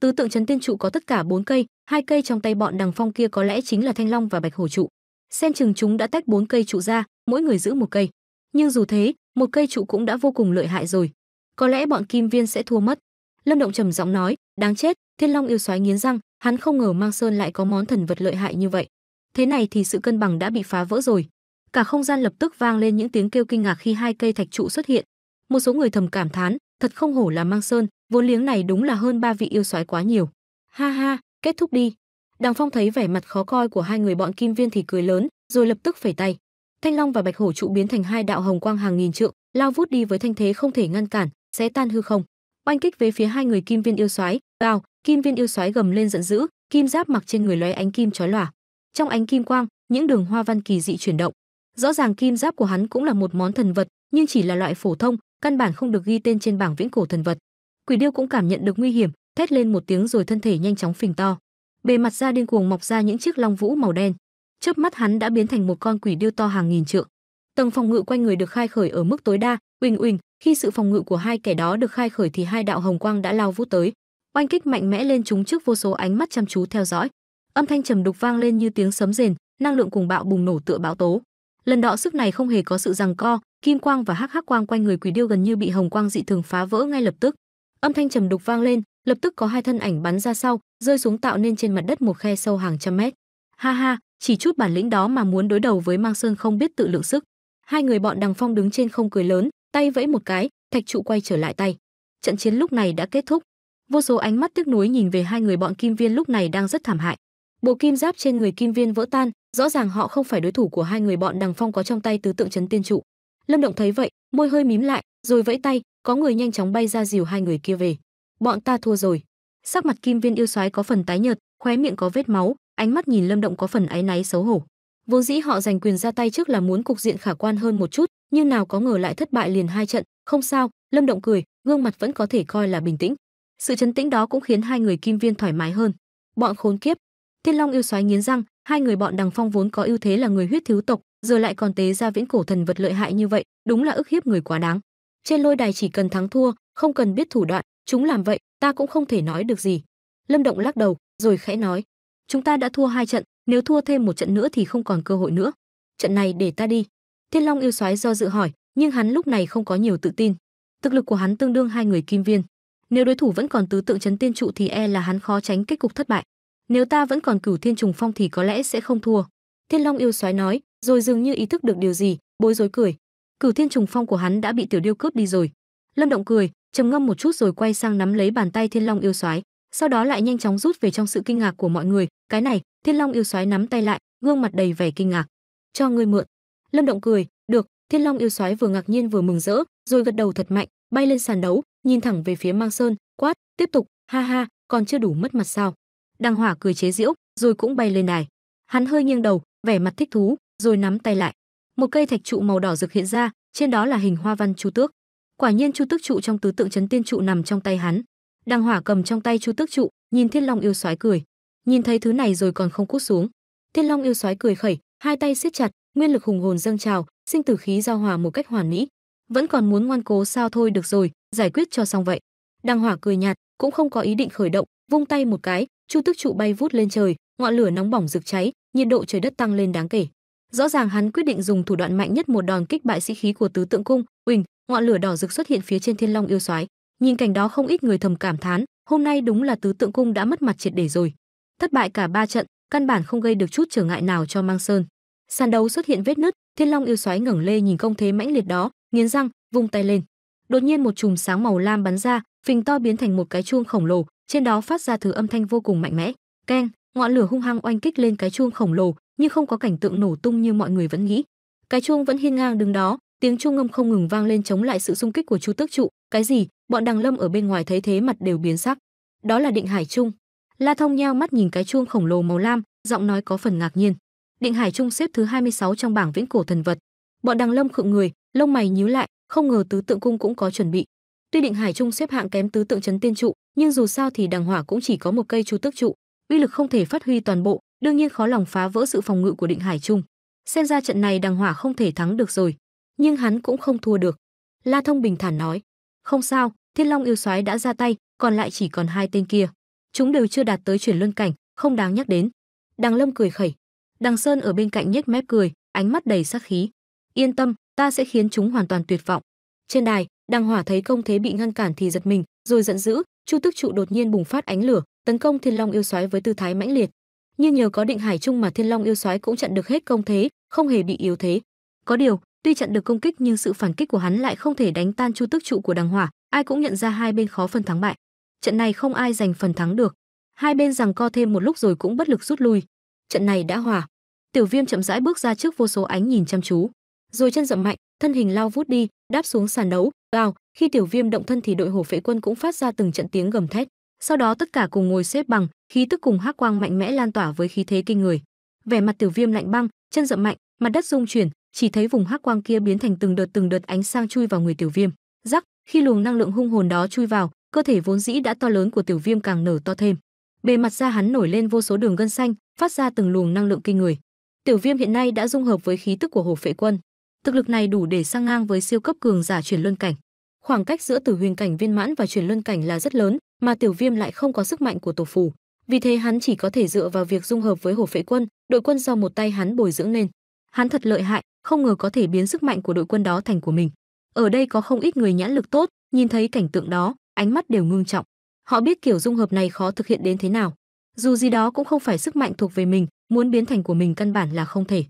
Tứ tượng trấn tiên trụ có tất cả bốn cây, hai cây trong tay bọn Đằng Phong kia có lẽ chính là Thanh Long và Bạch Hổ trụ. Xem chừng chúng đã tách bốn cây trụ ra, mỗi người giữ một cây. Nhưng dù thế, một cây trụ cũng đã vô cùng lợi hại rồi. Có lẽ bọn Kim Viên sẽ thua mất. Lâm Động trầm giọng nói, đáng chết, Thiên Long yêu soái nghiến răng, hắn không ngờ Mang Sơn lại có món thần vật lợi hại như vậy. Thế này thì sự cân bằng đã bị phá vỡ rồi cả không gian lập tức vang lên những tiếng kêu kinh ngạc khi hai cây thạch trụ xuất hiện một số người thầm cảm thán thật không hổ là mang sơn vốn liếng này đúng là hơn ba vị yêu soái quá nhiều ha ha kết thúc đi đàng phong thấy vẻ mặt khó coi của hai người bọn kim viên thì cười lớn rồi lập tức phẩy tay thanh long và bạch hổ trụ biến thành hai đạo hồng quang hàng nghìn trượng lao vút đi với thanh thế không thể ngăn cản sẽ tan hư không oanh kích về phía hai người kim viên yêu soái vào kim viên yêu soái gầm lên giận dữ kim giáp mặc trên người lóe ánh kim chói lòa trong ánh kim quang những đường hoa văn kỳ dị chuyển động Rõ ràng kim giáp của hắn cũng là một món thần vật, nhưng chỉ là loại phổ thông, căn bản không được ghi tên trên bảng viễn cổ thần vật. Quỷ điêu cũng cảm nhận được nguy hiểm, thét lên một tiếng rồi thân thể nhanh chóng phình to. Bề mặt da điên cuồng mọc ra những chiếc long vũ màu đen. Chớp mắt hắn đã biến thành một con quỷ điêu to hàng nghìn trượng. Tầng phòng ngự quanh người được khai khởi ở mức tối đa, uỳnh uỳnh, khi sự phòng ngự của hai kẻ đó được khai khởi thì hai đạo hồng quang đã lao vút tới, oanh kích mạnh mẽ lên chúng trước vô số ánh mắt chăm chú theo dõi. Âm thanh trầm đục vang lên như tiếng sấm rền, năng lượng cùng bạo bùng nổ tựa bão tố lần đọ sức này không hề có sự giằng co kim quang và hắc hắc quang quanh người quỷ điêu gần như bị hồng quang dị thường phá vỡ ngay lập tức âm thanh trầm đục vang lên lập tức có hai thân ảnh bắn ra sau rơi xuống tạo nên trên mặt đất một khe sâu hàng trăm mét ha ha chỉ chút bản lĩnh đó mà muốn đối đầu với mang sơn không biết tự lượng sức hai người bọn đằng phong đứng trên không cười lớn tay vẫy một cái thạch trụ quay trở lại tay trận chiến lúc này đã kết thúc vô số ánh mắt tiếc nuối nhìn về hai người bọn kim viên lúc này đang rất thảm hại bộ kim giáp trên người kim viên vỡ tan rõ ràng họ không phải đối thủ của hai người bọn đằng phong có trong tay tứ tượng chấn tiên trụ lâm động thấy vậy môi hơi mím lại rồi vẫy tay có người nhanh chóng bay ra dìu hai người kia về bọn ta thua rồi sắc mặt kim viên yêu soái có phần tái nhợt khóe miệng có vết máu ánh mắt nhìn lâm động có phần áy náy xấu hổ vốn dĩ họ giành quyền ra tay trước là muốn cục diện khả quan hơn một chút nhưng nào có ngờ lại thất bại liền hai trận không sao lâm động cười gương mặt vẫn có thể coi là bình tĩnh sự chấn tĩnh đó cũng khiến hai người kim viên thoải mái hơn bọn khốn kiếp Thiên Long yêu soái nghiến răng, hai người bọn Đằng Phong vốn có ưu thế là người huyết thiếu tộc, giờ lại còn tế ra viễn cổ thần vật lợi hại như vậy, đúng là ức hiếp người quá đáng. Trên lôi đài chỉ cần thắng thua, không cần biết thủ đoạn, chúng làm vậy, ta cũng không thể nói được gì. Lâm Động lắc đầu, rồi khẽ nói: "Chúng ta đã thua hai trận, nếu thua thêm một trận nữa thì không còn cơ hội nữa. Trận này để ta đi." Thiên Long yêu soái do dự hỏi, nhưng hắn lúc này không có nhiều tự tin. Thực lực của hắn tương đương hai người kim viên. Nếu đối thủ vẫn còn tứ tượng chấn tiên trụ thì e là hắn khó tránh kết cục thất bại nếu ta vẫn còn cửu thiên trùng phong thì có lẽ sẽ không thua thiên long yêu soái nói rồi dường như ý thức được điều gì bối rối cười cửu thiên trùng phong của hắn đã bị tiểu điêu cướp đi rồi lâm động cười trầm ngâm một chút rồi quay sang nắm lấy bàn tay thiên long yêu soái sau đó lại nhanh chóng rút về trong sự kinh ngạc của mọi người cái này thiên long yêu soái nắm tay lại gương mặt đầy vẻ kinh ngạc cho ngươi mượn lâm động cười được thiên long yêu soái vừa ngạc nhiên vừa mừng rỡ rồi gật đầu thật mạnh bay lên sàn đấu nhìn thẳng về phía mang sơn quát tiếp tục ha ha còn chưa đủ mất mặt sao Đăng Hỏa cười chế giễu, rồi cũng bay lên đài. Hắn hơi nghiêng đầu, vẻ mặt thích thú, rồi nắm tay lại. Một cây thạch trụ màu đỏ rực hiện ra, trên đó là hình hoa văn Chu Tước. Quả nhiên Chu Tước trụ trong tứ tượng trấn tiên trụ nằm trong tay hắn. Đăng Hỏa cầm trong tay Chu Tước trụ, nhìn Thiên Long yêu soái cười. Nhìn thấy thứ này rồi còn không cút xuống. Thiên Long yêu soái cười khẩy, hai tay siết chặt, nguyên lực hùng hồn dâng trào, sinh tử khí giao hòa một cách hoàn mỹ. Vẫn còn muốn ngoan cố sao thôi được rồi, giải quyết cho xong vậy. Đăng Hỏa cười nhạt, cũng không có ý định khởi động, vung tay một cái, chu tức trụ bay vút lên trời ngọn lửa nóng bỏng rực cháy nhiệt độ trời đất tăng lên đáng kể rõ ràng hắn quyết định dùng thủ đoạn mạnh nhất một đòn kích bại sĩ khí của tứ tượng cung uỳnh ngọn lửa đỏ rực xuất hiện phía trên thiên long yêu soái nhìn cảnh đó không ít người thầm cảm thán hôm nay đúng là tứ tượng cung đã mất mặt triệt để rồi thất bại cả ba trận căn bản không gây được chút trở ngại nào cho mang sơn sàn đấu xuất hiện vết nứt thiên long yêu soái ngẩng lê nhìn công thế mãnh liệt đó nghiến răng vung tay lên đột nhiên một chùm sáng màu lam bắn ra phình to biến thành một cái chuông khổng lồ trên đó phát ra thứ âm thanh vô cùng mạnh mẽ keng ngọn lửa hung hăng oanh kích lên cái chuông khổng lồ nhưng không có cảnh tượng nổ tung như mọi người vẫn nghĩ cái chuông vẫn hiên ngang đứng đó tiếng chuông ngâm không ngừng vang lên chống lại sự xung kích của chu tước trụ cái gì bọn đằng lâm ở bên ngoài thấy thế mặt đều biến sắc đó là định hải trung la thông nhao mắt nhìn cái chuông khổng lồ màu lam giọng nói có phần ngạc nhiên định hải trung xếp thứ 26 trong bảng viễn cổ thần vật bọn đằng lâm khựng người lông mày nhíu lại không ngờ tứ tượng cung cũng có chuẩn bị Tuy Định Hải Trung xếp hạng kém tứ tượng trấn tiên trụ, nhưng dù sao thì đằng hỏa cũng chỉ có một cây chu tước trụ, uy lực không thể phát huy toàn bộ, đương nhiên khó lòng phá vỡ sự phòng ngự của Định Hải Trung. Xem ra trận này đằng hỏa không thể thắng được rồi, nhưng hắn cũng không thua được. La Thông bình thản nói, "Không sao, Thiên Long yêu soái đã ra tay, còn lại chỉ còn hai tên kia. Chúng đều chưa đạt tới chuyển luân cảnh, không đáng nhắc đến." Đằng Lâm cười khẩy. Đằng Sơn ở bên cạnh nhếch mép cười, ánh mắt đầy sát khí. "Yên tâm, ta sẽ khiến chúng hoàn toàn tuyệt vọng." Trên đài, đang Hỏa thấy công thế bị ngăn cản thì giật mình, rồi giận dữ, Chu Tức trụ đột nhiên bùng phát ánh lửa, tấn công Thiên Long yêu sói với tư thái mãnh liệt. Nhưng nhờ có định hải trung mà Thiên Long yêu sói cũng chặn được hết công thế, không hề bị yếu thế. Có điều, tuy chặn được công kích nhưng sự phản kích của hắn lại không thể đánh tan Chu Tức trụ của đằng Hỏa, ai cũng nhận ra hai bên khó phân thắng bại. Trận này không ai giành phần thắng được. Hai bên rằng co thêm một lúc rồi cũng bất lực rút lui. Trận này đã hòa. Tiểu Viêm chậm rãi bước ra trước vô số ánh nhìn chăm chú, rồi chân dậm mạnh, thân hình lao vút đi đáp xuống sàn đấu vào khi tiểu viêm động thân thì đội hổ phệ quân cũng phát ra từng trận tiếng gầm thét sau đó tất cả cùng ngồi xếp bằng khí tức cùng hắc quang mạnh mẽ lan tỏa với khí thế kinh người vẻ mặt tiểu viêm lạnh băng chân dậm mạnh mặt đất rung chuyển chỉ thấy vùng hắc quang kia biến thành từng đợt từng đợt ánh sang chui vào người tiểu viêm rắc khi luồng năng lượng hung hồn đó chui vào cơ thể vốn dĩ đã to lớn của tiểu viêm càng nở to thêm bề mặt da hắn nổi lên vô số đường gân xanh phát ra từng luồng năng lượng kinh người tiểu viêm hiện nay đã dung hợp với khí tức của hổ phệ quân Thực lực này đủ để sang ngang với siêu cấp cường giả chuyển luân cảnh. Khoảng cách giữa tử huyền cảnh viên mãn và chuyển luân cảnh là rất lớn, mà Tiểu Viêm lại không có sức mạnh của tổ phù, vì thế hắn chỉ có thể dựa vào việc dung hợp với Hổ Phệ Quân, đội quân do một tay hắn bồi dưỡng lên. Hắn thật lợi hại, không ngờ có thể biến sức mạnh của đội quân đó thành của mình. Ở đây có không ít người nhãn lực tốt, nhìn thấy cảnh tượng đó, ánh mắt đều ngưng trọng. Họ biết kiểu dung hợp này khó thực hiện đến thế nào. Dù gì đó cũng không phải sức mạnh thuộc về mình, muốn biến thành của mình căn bản là không thể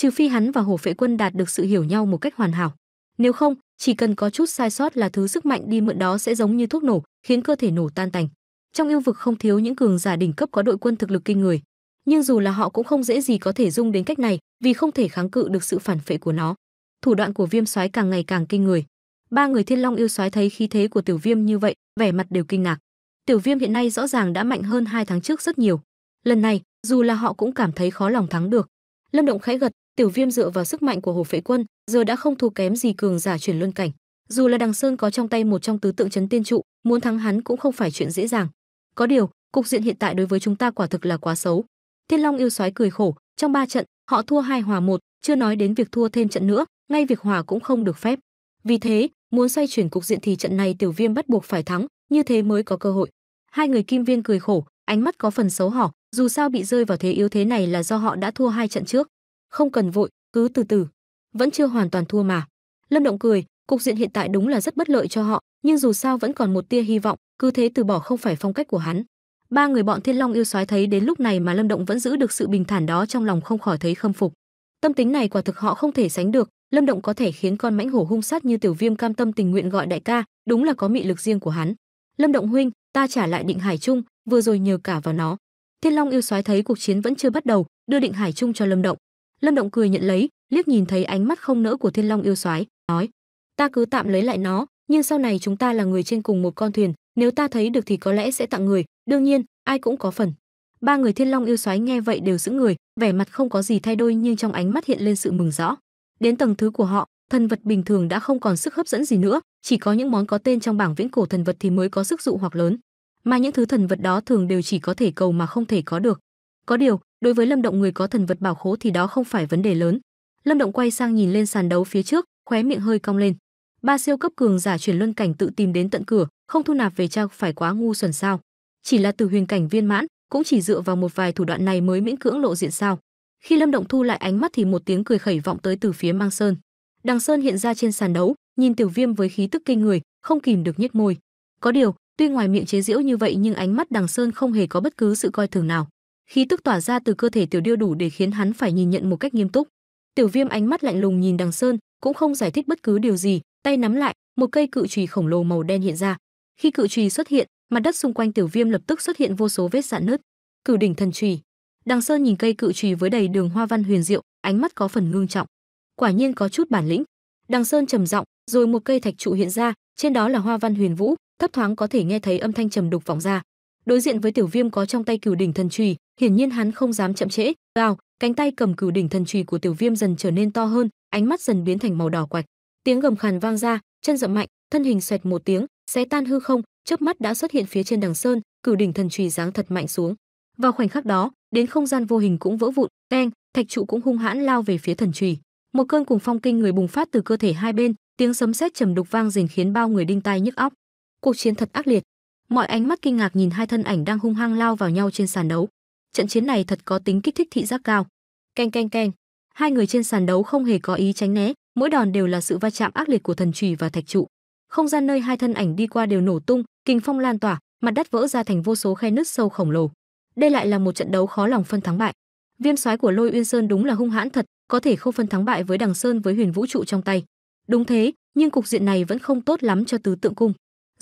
trừ phi hắn và Hồ Phệ Quân đạt được sự hiểu nhau một cách hoàn hảo. Nếu không, chỉ cần có chút sai sót là thứ sức mạnh đi mượn đó sẽ giống như thuốc nổ, khiến cơ thể nổ tan tành. Trong yêu vực không thiếu những cường giả đỉnh cấp có đội quân thực lực kinh người, nhưng dù là họ cũng không dễ gì có thể dung đến cách này, vì không thể kháng cự được sự phản phệ của nó. Thủ đoạn của Viêm Soái càng ngày càng kinh người. Ba người Thiên Long yêu soái thấy khí thế của Tiểu Viêm như vậy, vẻ mặt đều kinh ngạc. Tiểu Viêm hiện nay rõ ràng đã mạnh hơn hai tháng trước rất nhiều. Lần này, dù là họ cũng cảm thấy khó lòng thắng được. Lâm Động khẽ gật, Tiểu Viêm dựa vào sức mạnh của Hồ Phệ Quân, giờ đã không thua kém gì cường giả chuyển luân cảnh. Dù là Đằng Sơn có trong tay một trong tứ tượng trấn tiên trụ, muốn thắng hắn cũng không phải chuyện dễ dàng. Có điều, cục diện hiện tại đối với chúng ta quả thực là quá xấu. Thiên Long yêu soái cười khổ, trong ba trận, họ thua hai hòa một, chưa nói đến việc thua thêm trận nữa, ngay việc hòa cũng không được phép. Vì thế, muốn xoay chuyển cục diện thì trận này Tiểu Viêm bắt buộc phải thắng, như thế mới có cơ hội. Hai người Kim Viên cười khổ, ánh mắt có phần xấu hổ, dù sao bị rơi vào thế yếu thế này là do họ đã thua hai trận trước không cần vội, cứ từ từ. Vẫn chưa hoàn toàn thua mà. Lâm Động cười, cục diện hiện tại đúng là rất bất lợi cho họ, nhưng dù sao vẫn còn một tia hy vọng, cứ thế từ bỏ không phải phong cách của hắn. Ba người bọn Thiên Long yêu soái thấy đến lúc này mà Lâm Động vẫn giữ được sự bình thản đó trong lòng không khỏi thấy khâm phục. Tâm tính này quả thực họ không thể sánh được, Lâm Động có thể khiến con mãnh hổ hung sát như Tiểu Viêm cam tâm tình nguyện gọi đại ca, đúng là có mị lực riêng của hắn. Lâm Động huynh, ta trả lại Định Hải Trung, vừa rồi nhờ cả vào nó. Thiên Long yêu soái thấy cuộc chiến vẫn chưa bắt đầu, đưa Định Hải Trung cho Lâm Động lâm động cười nhận lấy liếc nhìn thấy ánh mắt không nỡ của thiên long yêu soái nói ta cứ tạm lấy lại nó nhưng sau này chúng ta là người trên cùng một con thuyền nếu ta thấy được thì có lẽ sẽ tặng người đương nhiên ai cũng có phần ba người thiên long yêu soái nghe vậy đều giữ người vẻ mặt không có gì thay đổi nhưng trong ánh mắt hiện lên sự mừng rõ đến tầng thứ của họ thần vật bình thường đã không còn sức hấp dẫn gì nữa chỉ có những món có tên trong bảng viễn cổ thần vật thì mới có sức dụ hoặc lớn mà những thứ thần vật đó thường đều chỉ có thể cầu mà không thể có được có điều đối với lâm động người có thần vật bảo khố thì đó không phải vấn đề lớn lâm động quay sang nhìn lên sàn đấu phía trước khóe miệng hơi cong lên ba siêu cấp cường giả chuyển luân cảnh tự tìm đến tận cửa không thu nạp về trang phải quá ngu xuẩn sao chỉ là từ huyền cảnh viên mãn cũng chỉ dựa vào một vài thủ đoạn này mới miễn cưỡng lộ diện sao khi lâm động thu lại ánh mắt thì một tiếng cười khẩy vọng tới từ phía mang sơn đằng sơn hiện ra trên sàn đấu nhìn tiểu viêm với khí tức kinh người không kìm được nhếch môi có điều tuy ngoài miệng chế giễu như vậy nhưng ánh mắt đằng sơn không hề có bất cứ sự coi thường nào khí tức tỏa ra từ cơ thể tiểu điêu đủ để khiến hắn phải nhìn nhận một cách nghiêm túc tiểu viêm ánh mắt lạnh lùng nhìn đằng sơn cũng không giải thích bất cứ điều gì tay nắm lại một cây cự trùy khổng lồ màu đen hiện ra khi cự trùy xuất hiện mặt đất xung quanh tiểu viêm lập tức xuất hiện vô số vết dạn nứt cử đỉnh thần trùy đằng sơn nhìn cây cự trùy với đầy đường hoa văn huyền diệu ánh mắt có phần ngưng trọng quả nhiên có chút bản lĩnh đằng sơn trầm giọng rồi một cây thạch trụ hiện ra trên đó là hoa văn huyền vũ thấp thoáng có thể nghe thấy âm thanh trầm đục vọng ra đối diện với tiểu viêm có trong tay cửu đỉnh thần chùy hiển nhiên hắn không dám chậm trễ vào cánh tay cầm cửu đỉnh thần chùy của tiểu viêm dần trở nên to hơn ánh mắt dần biến thành màu đỏ quạch tiếng gầm khàn vang ra chân dậm mạnh thân hình xoẹt một tiếng xé tan hư không chớp mắt đã xuất hiện phía trên đằng sơn cửu đỉnh thần chùy giáng thật mạnh xuống vào khoảnh khắc đó đến không gian vô hình cũng vỡ vụn keng thạch trụ cũng hung hãn lao về phía thần chùy một cơn cùng phong kinh người bùng phát từ cơ thể hai bên tiếng sấm sét trầm đục vang rền khiến bao người đinh tai nhức óc cuộc chiến thật ác liệt mọi ánh mắt kinh ngạc nhìn hai thân ảnh đang hung hăng lao vào nhau trên sàn đấu trận chiến này thật có tính kích thích thị giác cao keng keng keng hai người trên sàn đấu không hề có ý tránh né mỗi đòn đều là sự va chạm ác liệt của thần trùy và thạch trụ không gian nơi hai thân ảnh đi qua đều nổ tung kinh phong lan tỏa mặt đất vỡ ra thành vô số khe nứt sâu khổng lồ đây lại là một trận đấu khó lòng phân thắng bại viêm soái của lôi uyên sơn đúng là hung hãn thật có thể không phân thắng bại với đằng sơn với huyền vũ trụ trong tay đúng thế nhưng cục diện này vẫn không tốt lắm cho tứ tượng cung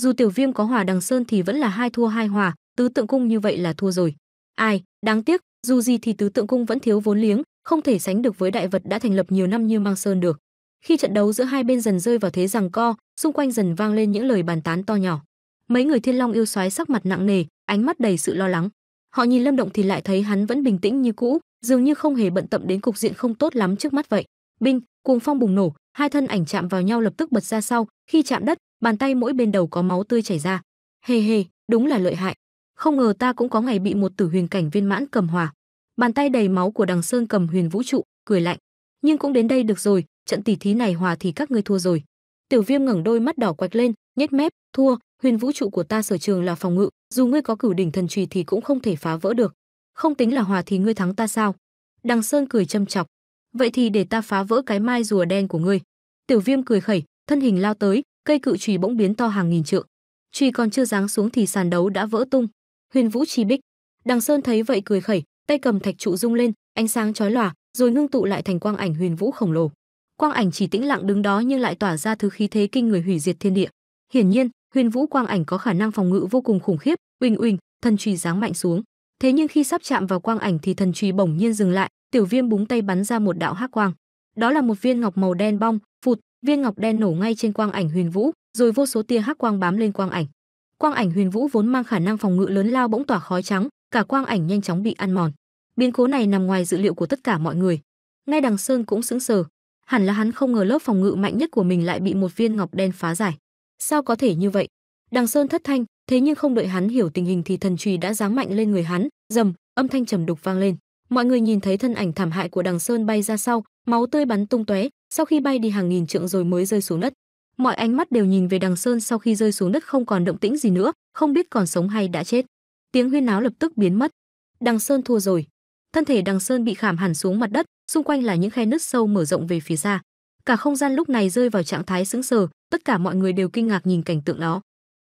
dù tiểu viêm có hòa đằng sơn thì vẫn là hai thua hai hòa tứ tượng cung như vậy là thua rồi ai đáng tiếc dù gì thì tứ tượng cung vẫn thiếu vốn liếng không thể sánh được với đại vật đã thành lập nhiều năm như mang sơn được khi trận đấu giữa hai bên dần rơi vào thế rằng co xung quanh dần vang lên những lời bàn tán to nhỏ mấy người thiên long yêu soái sắc mặt nặng nề ánh mắt đầy sự lo lắng họ nhìn lâm động thì lại thấy hắn vẫn bình tĩnh như cũ dường như không hề bận tâm đến cục diện không tốt lắm trước mắt vậy binh cuồng phong bùng nổ hai thân ảnh chạm vào nhau lập tức bật ra sau khi chạm đất bàn tay mỗi bên đầu có máu tươi chảy ra. Hề hề, đúng là lợi hại. Không ngờ ta cũng có ngày bị một tử huyền cảnh viên mãn cầm hòa. Bàn tay đầy máu của Đằng Sơn cầm huyền vũ trụ, cười lạnh. Nhưng cũng đến đây được rồi, trận tỷ thí này hòa thì các ngươi thua rồi. Tiểu Viêm ngẩng đôi mắt đỏ quạch lên, nhếch mép, thua, huyền vũ trụ của ta sở trường là phòng ngự, dù ngươi có cửu đỉnh thần trì thì cũng không thể phá vỡ được. Không tính là hòa thì ngươi thắng ta sao? Đằng Sơn cười châm chọc. Vậy thì để ta phá vỡ cái mai rùa đen của ngươi. Tiểu Viêm cười khẩy, thân hình lao tới, cây cự trùy bỗng biến to hàng nghìn trượng. Trùy còn chưa giáng xuống thì sàn đấu đã vỡ tung. Huyền Vũ chi bích. Đằng Sơn thấy vậy cười khẩy, tay cầm thạch trụ rung lên, ánh sáng chói lòa, rồi ngưng tụ lại thành quang ảnh Huyền Vũ khổng lồ. Quang ảnh chỉ tĩnh lặng đứng đó nhưng lại tỏa ra thứ khí thế kinh người hủy diệt thiên địa. Hiển nhiên, Huyền Vũ quang ảnh có khả năng phòng ngự vô cùng khủng khiếp, uỳnh uỳnh, thần chùy giáng mạnh xuống. Thế nhưng khi sắp chạm vào quang ảnh thì thần chùy bỗng nhiên dừng lại, Tiểu Viêm búng tay bắn ra một đạo hắc quang. Đó là một viên ngọc màu đen bong, phụt, viên ngọc đen nổ ngay trên quang ảnh huyền vũ rồi vô số tia hắc quang bám lên quang ảnh quang ảnh huyền vũ vốn mang khả năng phòng ngự lớn lao bỗng tỏa khói trắng cả quang ảnh nhanh chóng bị ăn mòn biến cố này nằm ngoài dự liệu của tất cả mọi người ngay đằng sơn cũng sững sờ hẳn là hắn không ngờ lớp phòng ngự mạnh nhất của mình lại bị một viên ngọc đen phá giải sao có thể như vậy đằng sơn thất thanh thế nhưng không đợi hắn hiểu tình hình thì thần trùy đã giáng mạnh lên người hắn dầm âm thanh trầm đục vang lên mọi người nhìn thấy thân ảnh thảm hại của đằng sơn bay ra sau máu tươi bắn tung tóe sau khi bay đi hàng nghìn trượng rồi mới rơi xuống đất mọi ánh mắt đều nhìn về đằng sơn sau khi rơi xuống đất không còn động tĩnh gì nữa không biết còn sống hay đã chết tiếng huyên náo lập tức biến mất đằng sơn thua rồi thân thể đằng sơn bị khảm hẳn xuống mặt đất xung quanh là những khe nứt sâu mở rộng về phía xa cả không gian lúc này rơi vào trạng thái sững sờ tất cả mọi người đều kinh ngạc nhìn cảnh tượng đó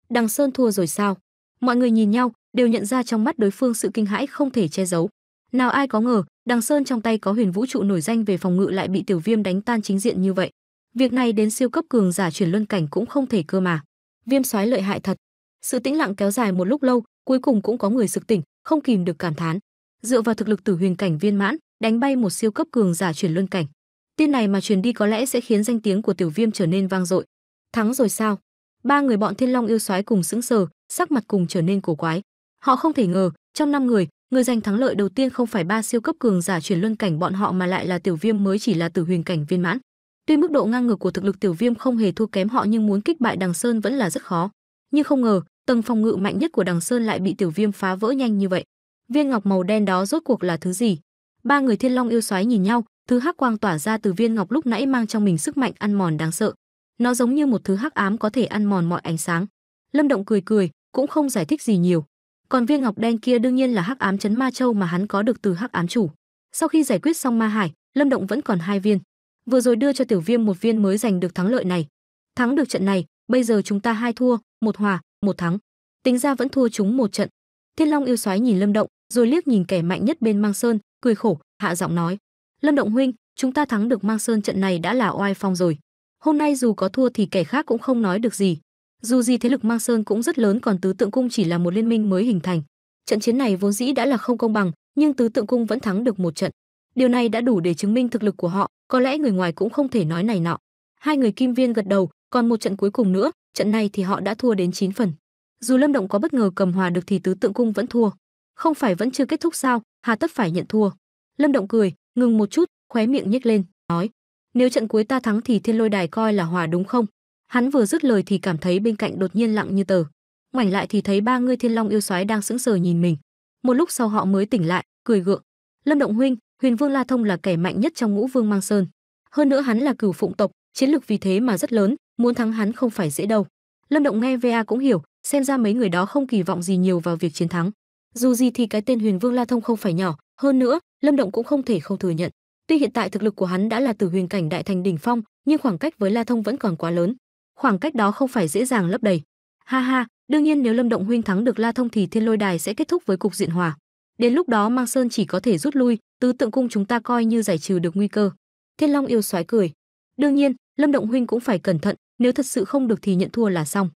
đằng sơn thua rồi sao mọi người nhìn nhau đều nhận ra trong mắt đối phương sự kinh hãi không thể che giấu nào ai có ngờ, Đằng Sơn trong tay có huyền vũ trụ nổi danh về phòng ngự lại bị Tiểu Viêm đánh tan chính diện như vậy. Việc này đến siêu cấp cường giả chuyển luân cảnh cũng không thể cơ mà. Viêm soái lợi hại thật. Sự tĩnh lặng kéo dài một lúc lâu, cuối cùng cũng có người sực tỉnh, không kìm được cảm thán. Dựa vào thực lực tử huyền cảnh viên mãn, đánh bay một siêu cấp cường giả chuyển luân cảnh. Tin này mà truyền đi có lẽ sẽ khiến danh tiếng của Tiểu Viêm trở nên vang dội. Thắng rồi sao? Ba người bọn Thiên Long yêu soái cùng sững sờ, sắc mặt cùng trở nên cổ quái. Họ không thể ngờ, trong năm người, Người giành thắng lợi đầu tiên không phải ba siêu cấp cường giả chuyển luân cảnh bọn họ mà lại là Tiểu Viêm mới chỉ là Tử Huyền cảnh viên mãn. Tuy mức độ ngang ngược của thực lực Tiểu Viêm không hề thua kém họ nhưng muốn kích bại Đằng Sơn vẫn là rất khó. Nhưng không ngờ, tầng phòng ngự mạnh nhất của Đằng Sơn lại bị Tiểu Viêm phá vỡ nhanh như vậy. Viên ngọc màu đen đó rốt cuộc là thứ gì? Ba người Thiên Long yêu xoáy nhìn nhau, thứ hắc quang tỏa ra từ viên ngọc lúc nãy mang trong mình sức mạnh ăn mòn đáng sợ. Nó giống như một thứ hắc ám có thể ăn mòn mọi ánh sáng. Lâm Động cười cười, cũng không giải thích gì nhiều, còn viên ngọc đen kia đương nhiên là hắc ám chấn ma châu mà hắn có được từ hắc ám chủ sau khi giải quyết xong ma hải lâm động vẫn còn hai viên vừa rồi đưa cho tiểu viêm một viên mới giành được thắng lợi này thắng được trận này bây giờ chúng ta hai thua một hòa một thắng tính ra vẫn thua chúng một trận thiên long yêu soái nhìn lâm động rồi liếc nhìn kẻ mạnh nhất bên mang sơn cười khổ hạ giọng nói lâm động huynh chúng ta thắng được mang sơn trận này đã là oai phong rồi hôm nay dù có thua thì kẻ khác cũng không nói được gì dù gì thế lực mang sơn cũng rất lớn còn tứ tượng cung chỉ là một liên minh mới hình thành trận chiến này vốn dĩ đã là không công bằng nhưng tứ tượng cung vẫn thắng được một trận điều này đã đủ để chứng minh thực lực của họ có lẽ người ngoài cũng không thể nói này nọ hai người kim viên gật đầu còn một trận cuối cùng nữa trận này thì họ đã thua đến 9 phần dù lâm động có bất ngờ cầm hòa được thì tứ tượng cung vẫn thua không phải vẫn chưa kết thúc sao hà tất phải nhận thua lâm động cười ngừng một chút khóe miệng nhếch lên nói nếu trận cuối ta thắng thì thiên lôi đài coi là hòa đúng không Hắn vừa dứt lời thì cảm thấy bên cạnh đột nhiên lặng như tờ. Ngoảnh lại thì thấy ba người Thiên Long yêu soái đang sững sờ nhìn mình. Một lúc sau họ mới tỉnh lại, cười gượng. Lâm Động huynh, Huyền Vương La Thông là kẻ mạnh nhất trong Ngũ Vương Mang Sơn. Hơn nữa hắn là cửu phụng tộc, chiến lược vì thế mà rất lớn, muốn thắng hắn không phải dễ đâu. Lâm Động nghe VA cũng hiểu, xem ra mấy người đó không kỳ vọng gì nhiều vào việc chiến thắng. Dù gì thì cái tên Huyền Vương La Thông không phải nhỏ, hơn nữa, Lâm Động cũng không thể không thừa nhận. Tuy hiện tại thực lực của hắn đã là từ huyền cảnh đại thành đỉnh phong, nhưng khoảng cách với La Thông vẫn còn quá lớn khoảng cách đó không phải dễ dàng lấp đầy. Ha ha, đương nhiên nếu Lâm Động huynh thắng được La Thông thì Thiên Lôi Đài sẽ kết thúc với cục diện hòa. Đến lúc đó Mang Sơn chỉ có thể rút lui, tứ tượng cung chúng ta coi như giải trừ được nguy cơ. Thiên Long yêu soái cười. Đương nhiên, Lâm Động huynh cũng phải cẩn thận, nếu thật sự không được thì nhận thua là xong.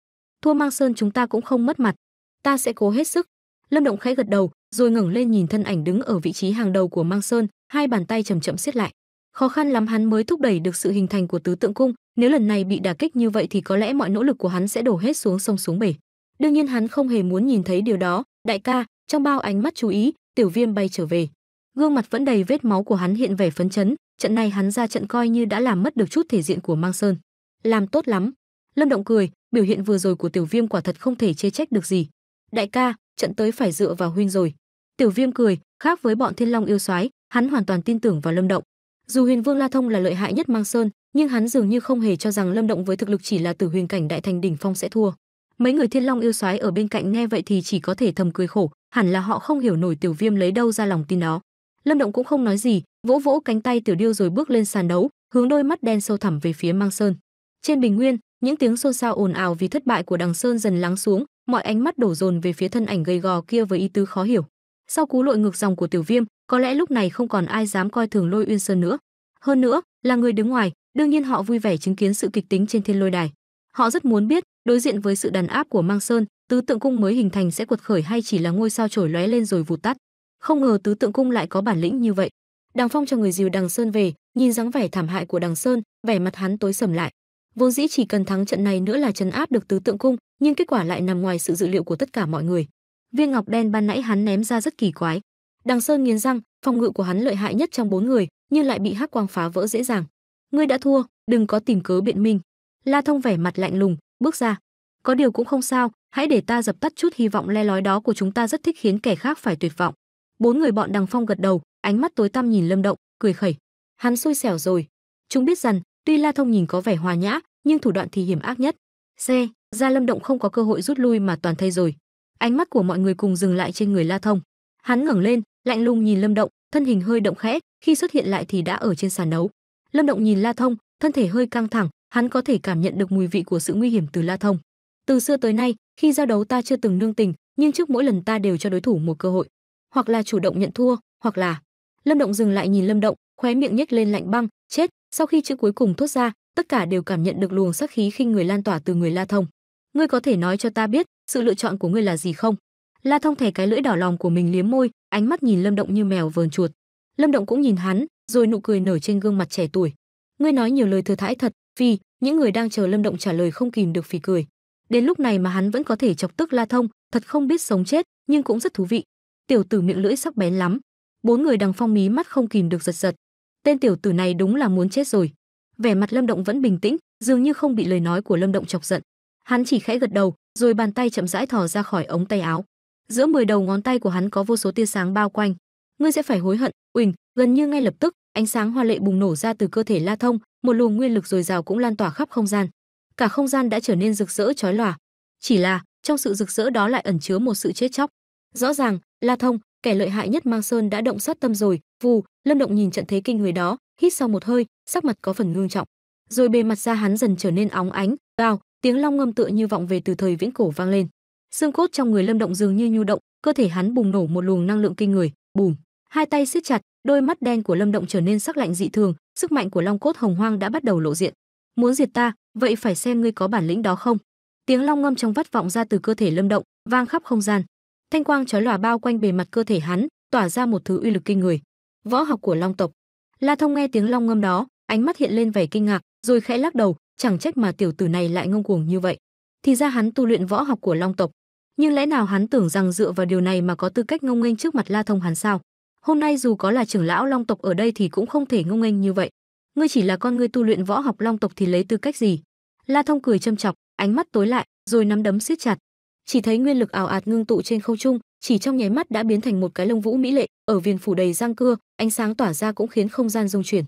Thua Mang Sơn chúng ta cũng không mất mặt. Ta sẽ cố hết sức. Lâm Động khẽ gật đầu, rồi ngẩng lên nhìn thân ảnh đứng ở vị trí hàng đầu của Mang Sơn, hai bàn tay chậm chậm siết lại. Khó khăn lắm hắn mới thúc đẩy được sự hình thành của tứ tượng cung, nếu lần này bị đả kích như vậy thì có lẽ mọi nỗ lực của hắn sẽ đổ hết xuống sông xuống bể. Đương nhiên hắn không hề muốn nhìn thấy điều đó, đại ca, trong bao ánh mắt chú ý, Tiểu Viêm bay trở về. Gương mặt vẫn đầy vết máu của hắn hiện vẻ phấn chấn, trận này hắn ra trận coi như đã làm mất được chút thể diện của Mang Sơn. Làm tốt lắm. Lâm Động cười, biểu hiện vừa rồi của Tiểu Viêm quả thật không thể chê trách được gì. Đại ca, trận tới phải dựa vào huynh rồi. Tiểu Viêm cười, khác với bọn Thiên Long yêu soái, hắn hoàn toàn tin tưởng vào Lâm Động dù huyền vương la thông là lợi hại nhất mang sơn nhưng hắn dường như không hề cho rằng lâm động với thực lực chỉ là tử huyền cảnh đại thành đỉnh phong sẽ thua mấy người thiên long yêu soái ở bên cạnh nghe vậy thì chỉ có thể thầm cười khổ hẳn là họ không hiểu nổi tiểu viêm lấy đâu ra lòng tin đó lâm động cũng không nói gì vỗ vỗ cánh tay tiểu điêu rồi bước lên sàn đấu hướng đôi mắt đen sâu thẳm về phía mang sơn trên bình nguyên những tiếng xôn xao ồn ào vì thất bại của đằng sơn dần lắng xuống mọi ánh mắt đổ dồn về phía thân ảnh gầy gò kia với ý tứ khó hiểu sau cú lội ngược dòng của tiểu viêm có lẽ lúc này không còn ai dám coi thường Lôi Uyên Sơn nữa. Hơn nữa, là người đứng ngoài, đương nhiên họ vui vẻ chứng kiến sự kịch tính trên Thiên Lôi Đài. Họ rất muốn biết, đối diện với sự đàn áp của Mang Sơn, tứ tượng cung mới hình thành sẽ quật khởi hay chỉ là ngôi sao trổi lóe lên rồi vụt tắt. Không ngờ tứ tượng cung lại có bản lĩnh như vậy. Đằng Phong cho người dìu Đằng Sơn về, nhìn dáng vẻ thảm hại của Đằng Sơn, vẻ mặt hắn tối sầm lại. Vốn dĩ chỉ cần thắng trận này nữa là chấn áp được tứ tượng cung, nhưng kết quả lại nằm ngoài sự dự liệu của tất cả mọi người. Viên ngọc đen ban nãy hắn ném ra rất kỳ quái, Đằng Sơn nghiến răng, phòng ngự của hắn lợi hại nhất trong bốn người, nhưng lại bị Hắc Quang phá vỡ dễ dàng. Ngươi đã thua, đừng có tìm cớ biện minh. La Thông vẻ mặt lạnh lùng, bước ra. Có điều cũng không sao, hãy để ta dập tắt chút hy vọng le lói đó của chúng ta rất thích khiến kẻ khác phải tuyệt vọng. Bốn người bọn Đằng Phong gật đầu, ánh mắt tối tăm nhìn Lâm Động, cười khẩy. Hắn xui xẻo rồi. Chúng biết rằng, tuy La Thông nhìn có vẻ hòa nhã, nhưng thủ đoạn thì hiểm ác nhất. C, Gia Lâm Động không có cơ hội rút lui mà toàn thay rồi. Ánh mắt của mọi người cùng dừng lại trên người La Thông. Hắn ngẩng lên, lạnh lùng nhìn Lâm Động, thân hình hơi động khẽ, khi xuất hiện lại thì đã ở trên sàn đấu. Lâm Động nhìn La Thông, thân thể hơi căng thẳng, hắn có thể cảm nhận được mùi vị của sự nguy hiểm từ La Thông. Từ xưa tới nay, khi giao đấu ta chưa từng nương tình, nhưng trước mỗi lần ta đều cho đối thủ một cơ hội, hoặc là chủ động nhận thua, hoặc là Lâm Động dừng lại nhìn Lâm Động, khóe miệng nhếch lên lạnh băng, chết, sau khi chữ cuối cùng thốt ra, tất cả đều cảm nhận được luồng sát khí khi người lan tỏa từ người La Thông. Ngươi có thể nói cho ta biết, sự lựa chọn của ngươi là gì không? La Thông thè cái lưỡi đỏ lòng của mình liếm môi, ánh mắt nhìn Lâm Động như mèo vờn chuột. Lâm Động cũng nhìn hắn, rồi nụ cười nở trên gương mặt trẻ tuổi. Ngươi nói nhiều lời thừa thãi thật, vì những người đang chờ Lâm Động trả lời không kìm được phì cười. Đến lúc này mà hắn vẫn có thể chọc tức La Thông, thật không biết sống chết, nhưng cũng rất thú vị. Tiểu tử miệng lưỡi sắc bén lắm. Bốn người đằng phong mí mắt không kìm được giật giật. Tên tiểu tử này đúng là muốn chết rồi. Vẻ mặt Lâm Động vẫn bình tĩnh, dường như không bị lời nói của Lâm Động chọc giận. Hắn chỉ khẽ gật đầu, rồi bàn tay chậm rãi thò ra khỏi ống tay áo giữa 10 đầu ngón tay của hắn có vô số tia sáng bao quanh ngươi sẽ phải hối hận uỳnh gần như ngay lập tức ánh sáng hoa lệ bùng nổ ra từ cơ thể la thông một luồng nguyên lực dồi dào cũng lan tỏa khắp không gian cả không gian đã trở nên rực rỡ chói lòa chỉ là trong sự rực rỡ đó lại ẩn chứa một sự chết chóc rõ ràng la thông kẻ lợi hại nhất mang sơn đã động sát tâm rồi vù lâm động nhìn trận thế kinh người đó hít sau một hơi sắc mặt có phần ngương trọng rồi bề mặt da hắn dần trở nên óng ánh vào tiếng long ngâm tựa như vọng về từ thời viễn cổ vang lên xương cốt trong người lâm động dường như nhu động cơ thể hắn bùng nổ một luồng năng lượng kinh người bùm hai tay siết chặt đôi mắt đen của lâm động trở nên sắc lạnh dị thường sức mạnh của long cốt hồng hoang đã bắt đầu lộ diện muốn diệt ta vậy phải xem ngươi có bản lĩnh đó không tiếng long ngâm trong vắt vọng ra từ cơ thể lâm động vang khắp không gian thanh quang chói lòa bao quanh bề mặt cơ thể hắn tỏa ra một thứ uy lực kinh người võ học của long tộc la thông nghe tiếng long ngâm đó ánh mắt hiện lên vẻ kinh ngạc rồi khẽ lắc đầu chẳng trách mà tiểu tử này lại ngông cuồng như vậy thì ra hắn tu luyện võ học của long tộc nhưng lẽ nào hắn tưởng rằng dựa vào điều này mà có tư cách ngông nghênh trước mặt La Thông hắn sao? Hôm nay dù có là trưởng lão Long tộc ở đây thì cũng không thể ngông nghênh như vậy. Ngươi chỉ là con ngươi tu luyện võ học Long tộc thì lấy tư cách gì? La Thông cười châm chọc, ánh mắt tối lại, rồi nắm đấm siết chặt. Chỉ thấy nguyên lực ảo ạt ngưng tụ trên không trung, chỉ trong nháy mắt đã biến thành một cái lông vũ mỹ lệ, ở viền phủ đầy răng cưa, ánh sáng tỏa ra cũng khiến không gian rung chuyển.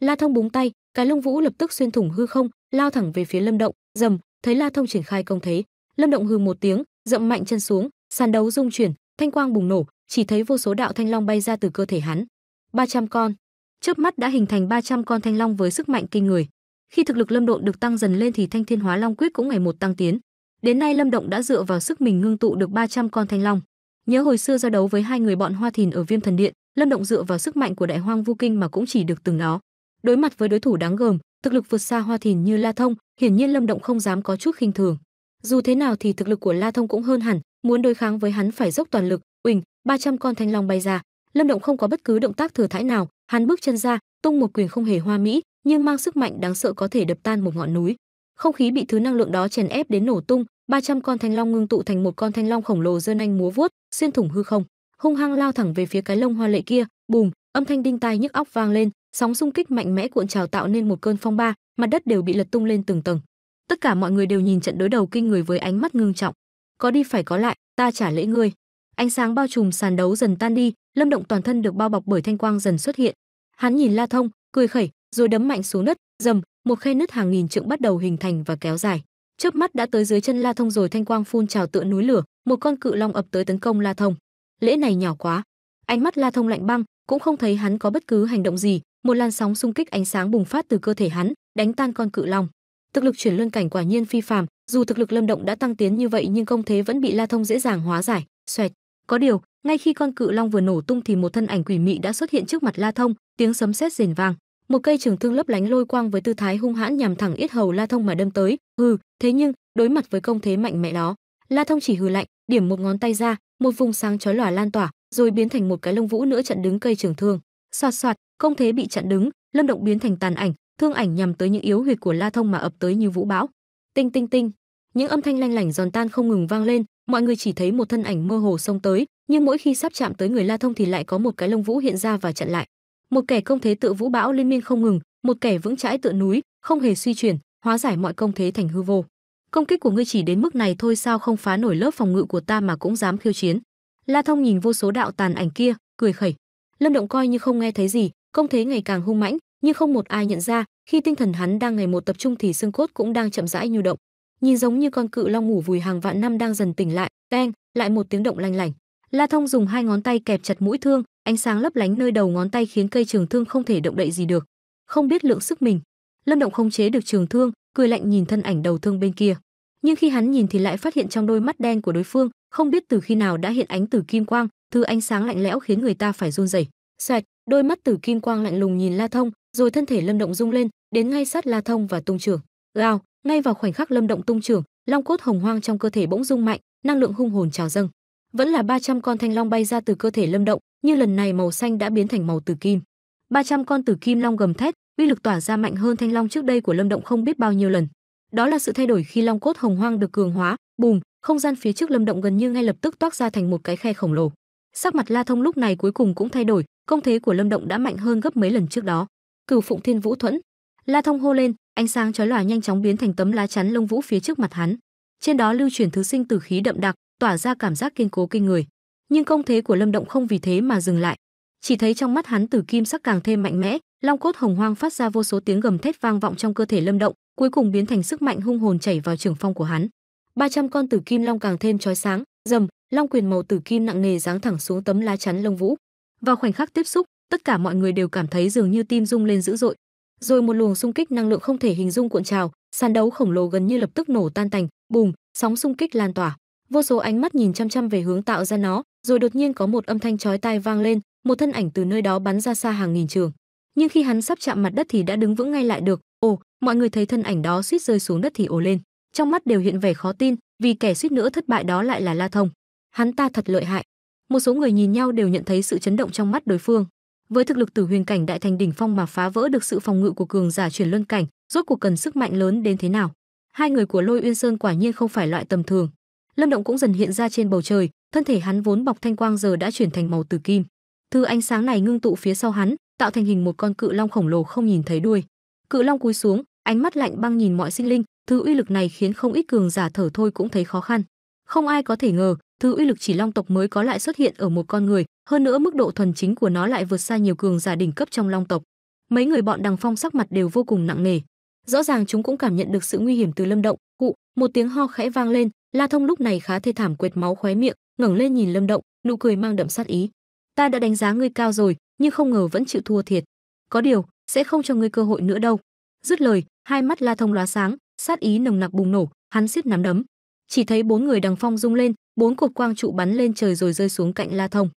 La Thông búng tay, cái lông vũ lập tức xuyên thủng hư không, lao thẳng về phía Lâm Động, dầm, thấy La Thông triển khai công thế, Lâm Động hừ một tiếng, dậm mạnh chân xuống, sàn đấu rung chuyển, thanh quang bùng nổ, chỉ thấy vô số đạo thanh long bay ra từ cơ thể hắn. 300 con. Chớp mắt đã hình thành 300 con thanh long với sức mạnh kinh người. Khi thực lực Lâm Động được tăng dần lên thì Thanh Thiên Hóa Long Quyết cũng ngày một tăng tiến. Đến nay Lâm Động đã dựa vào sức mình ngưng tụ được 300 con thanh long. Nhớ hồi xưa giao đấu với hai người bọn Hoa Thìn ở Viêm Thần Điện, Lâm Động dựa vào sức mạnh của Đại Hoang Vu Kinh mà cũng chỉ được từng đó. Đối mặt với đối thủ đáng gờm, thực lực vượt xa Hoa Thìn như La Thông, hiển nhiên Lâm Động không dám có chút khinh thường dù thế nào thì thực lực của la thông cũng hơn hẳn muốn đối kháng với hắn phải dốc toàn lực uỳnh trăm con thanh long bay ra lâm động không có bất cứ động tác thừa thãi nào hắn bước chân ra tung một quyền không hề hoa mỹ nhưng mang sức mạnh đáng sợ có thể đập tan một ngọn núi không khí bị thứ năng lượng đó chèn ép đến nổ tung Ba trăm con thanh long ngưng tụ thành một con thanh long khổng lồ dơn anh múa vuốt xuyên thủng hư không hung hăng lao thẳng về phía cái lông hoa lệ kia bùm âm thanh đinh tai nhức óc vang lên sóng xung kích mạnh mẽ cuộn trào tạo nên một cơn phong ba mặt đất đều bị lật tung lên từng tầng Tất cả mọi người đều nhìn trận đối đầu kinh người với ánh mắt ngưng trọng. Có đi phải có lại, ta trả lễ ngươi. Ánh sáng bao trùm sàn đấu dần tan đi, Lâm Động toàn thân được bao bọc bởi thanh quang dần xuất hiện. Hắn nhìn La Thông, cười khẩy, rồi đấm mạnh xuống đất, dầm, một khe nứt hàng nghìn trượng bắt đầu hình thành và kéo dài. Chớp mắt đã tới dưới chân La Thông rồi thanh quang phun trào tựa núi lửa, một con cự long ập tới tấn công La Thông. Lễ này nhỏ quá. Ánh mắt La Thông lạnh băng, cũng không thấy hắn có bất cứ hành động gì, một làn sóng xung kích ánh sáng bùng phát từ cơ thể hắn, đánh tan con cự long thực lực chuyển luân cảnh quả nhiên phi phàm dù thực lực lâm động đã tăng tiến như vậy nhưng công thế vẫn bị la thông dễ dàng hóa giải xoẹt có điều ngay khi con cự long vừa nổ tung thì một thân ảnh quỷ mị đã xuất hiện trước mặt la thông tiếng sấm sét rền vang một cây trường thương lấp lánh lôi quang với tư thái hung hãn nhằm thẳng yết hầu la thông mà đâm tới hừ thế nhưng đối mặt với công thế mạnh mẽ đó la thông chỉ hừ lạnh điểm một ngón tay ra một vùng sáng chói lòa lan tỏa rồi biến thành một cái lông vũ nữa chặn đứng cây trường thương soạt soạt công thế bị chặn đứng lâm động biến thành tàn ảnh thương ảnh nhằm tới những yếu huyệt của La Thông mà ập tới như vũ bão. Tinh tinh tinh, những âm thanh lanh lảnh giòn tan không ngừng vang lên, mọi người chỉ thấy một thân ảnh mơ hồ xông tới, nhưng mỗi khi sắp chạm tới người La Thông thì lại có một cái lông vũ hiện ra và chặn lại. Một kẻ công thế tự vũ bão liên miên không ngừng, một kẻ vững chãi tựa núi, không hề suy chuyển, hóa giải mọi công thế thành hư vô. Công kích của ngươi chỉ đến mức này thôi sao không phá nổi lớp phòng ngự của ta mà cũng dám khiêu chiến? La Thông nhìn vô số đạo tàn ảnh kia, cười khẩy. Lâm Động coi như không nghe thấy gì, công thế ngày càng hung mãnh, nhưng không một ai nhận ra, khi tinh thần hắn đang ngày một tập trung thì xương cốt cũng đang chậm rãi nhu động. Nhìn giống như con cự long ngủ vùi hàng vạn năm đang dần tỉnh lại, keng, lại một tiếng động lanh lảnh. La Thông dùng hai ngón tay kẹp chặt mũi thương, ánh sáng lấp lánh nơi đầu ngón tay khiến cây trường thương không thể động đậy gì được. Không biết lượng sức mình, Lâm Động không chế được trường thương, cười lạnh nhìn thân ảnh đầu thương bên kia. Nhưng khi hắn nhìn thì lại phát hiện trong đôi mắt đen của đối phương, không biết từ khi nào đã hiện ánh tử kim quang, thứ ánh sáng lạnh lẽo khiến người ta phải run rẩy. Xoẹt, đôi mắt tử kim quang lạnh lùng nhìn La Thông, rồi thân thể lâm động rung lên đến ngay sát la thông và tung trưởng gào ngay vào khoảnh khắc lâm động tung trưởng long cốt hồng hoang trong cơ thể bỗng rung mạnh năng lượng hung hồn trào dâng vẫn là 300 con thanh long bay ra từ cơ thể lâm động như lần này màu xanh đã biến thành màu tử kim 300 con tử kim long gầm thét uy lực tỏa ra mạnh hơn thanh long trước đây của lâm động không biết bao nhiêu lần đó là sự thay đổi khi long cốt hồng hoang được cường hóa bùm không gian phía trước lâm động gần như ngay lập tức toát ra thành một cái khe khổng lồ sắc mặt la thông lúc này cuối cùng cũng thay đổi công thế của lâm động đã mạnh hơn gấp mấy lần trước đó cửu phụng thiên vũ thuẫn la thông hô lên ánh sáng chói lòa nhanh chóng biến thành tấm lá chắn lông vũ phía trước mặt hắn trên đó lưu chuyển thứ sinh tử khí đậm đặc tỏa ra cảm giác kiên cố kinh người nhưng công thế của lâm động không vì thế mà dừng lại chỉ thấy trong mắt hắn tử kim sắc càng thêm mạnh mẽ long cốt hồng hoang phát ra vô số tiếng gầm thét vang vọng trong cơ thể lâm động cuối cùng biến thành sức mạnh hung hồn chảy vào trường phong của hắn 300 con tử kim long càng thêm chói sáng rầm long quyền màu tử kim nặng nề giáng thẳng xuống tấm lá chắn lông vũ vào khoảnh khắc tiếp xúc tất cả mọi người đều cảm thấy dường như tim rung lên dữ dội rồi một luồng xung kích năng lượng không thể hình dung cuộn trào sàn đấu khổng lồ gần như lập tức nổ tan tành bùm sóng xung kích lan tỏa vô số ánh mắt nhìn chăm chăm về hướng tạo ra nó rồi đột nhiên có một âm thanh chói tai vang lên một thân ảnh từ nơi đó bắn ra xa hàng nghìn trường nhưng khi hắn sắp chạm mặt đất thì đã đứng vững ngay lại được ồ mọi người thấy thân ảnh đó suýt rơi xuống đất thì ồ lên trong mắt đều hiện vẻ khó tin vì kẻ suýt nữa thất bại đó lại là la thông hắn ta thật lợi hại một số người nhìn nhau đều nhận thấy sự chấn động trong mắt đối phương với thực lực tử huyền cảnh đại thành đỉnh phong mà phá vỡ được sự phòng ngự của cường giả chuyển luân cảnh, rốt cuộc cần sức mạnh lớn đến thế nào? Hai người của Lôi Uyên Sơn quả nhiên không phải loại tầm thường. Lâm Động cũng dần hiện ra trên bầu trời, thân thể hắn vốn bọc thanh quang giờ đã chuyển thành màu tử kim. Thứ ánh sáng này ngưng tụ phía sau hắn, tạo thành hình một con cự long khổng lồ không nhìn thấy đuôi. Cự long cúi xuống, ánh mắt lạnh băng nhìn mọi sinh linh, thứ uy lực này khiến không ít cường giả thở thôi cũng thấy khó khăn. Không ai có thể ngờ, thứ uy lực chỉ long tộc mới có lại xuất hiện ở một con người, hơn nữa mức độ thuần chính của nó lại vượt xa nhiều cường giả đỉnh cấp trong long tộc. Mấy người bọn Đằng Phong sắc mặt đều vô cùng nặng nề. Rõ ràng chúng cũng cảm nhận được sự nguy hiểm từ Lâm Động, cụ, một tiếng ho khẽ vang lên, La Thông lúc này khá thê thảm quệt máu khóe miệng, ngẩng lên nhìn Lâm Động, nụ cười mang đậm sát ý. Ta đã đánh giá ngươi cao rồi, nhưng không ngờ vẫn chịu thua thiệt. Có điều, sẽ không cho ngươi cơ hội nữa đâu. Dứt lời, hai mắt La Thông lóa sáng, sát ý nồng nặc bùng nổ, hắn siết nắm đấm. Chỉ thấy bốn người Đằng Phong rung lên, bốn cột quang trụ bắn lên trời rồi rơi xuống cạnh La Thông.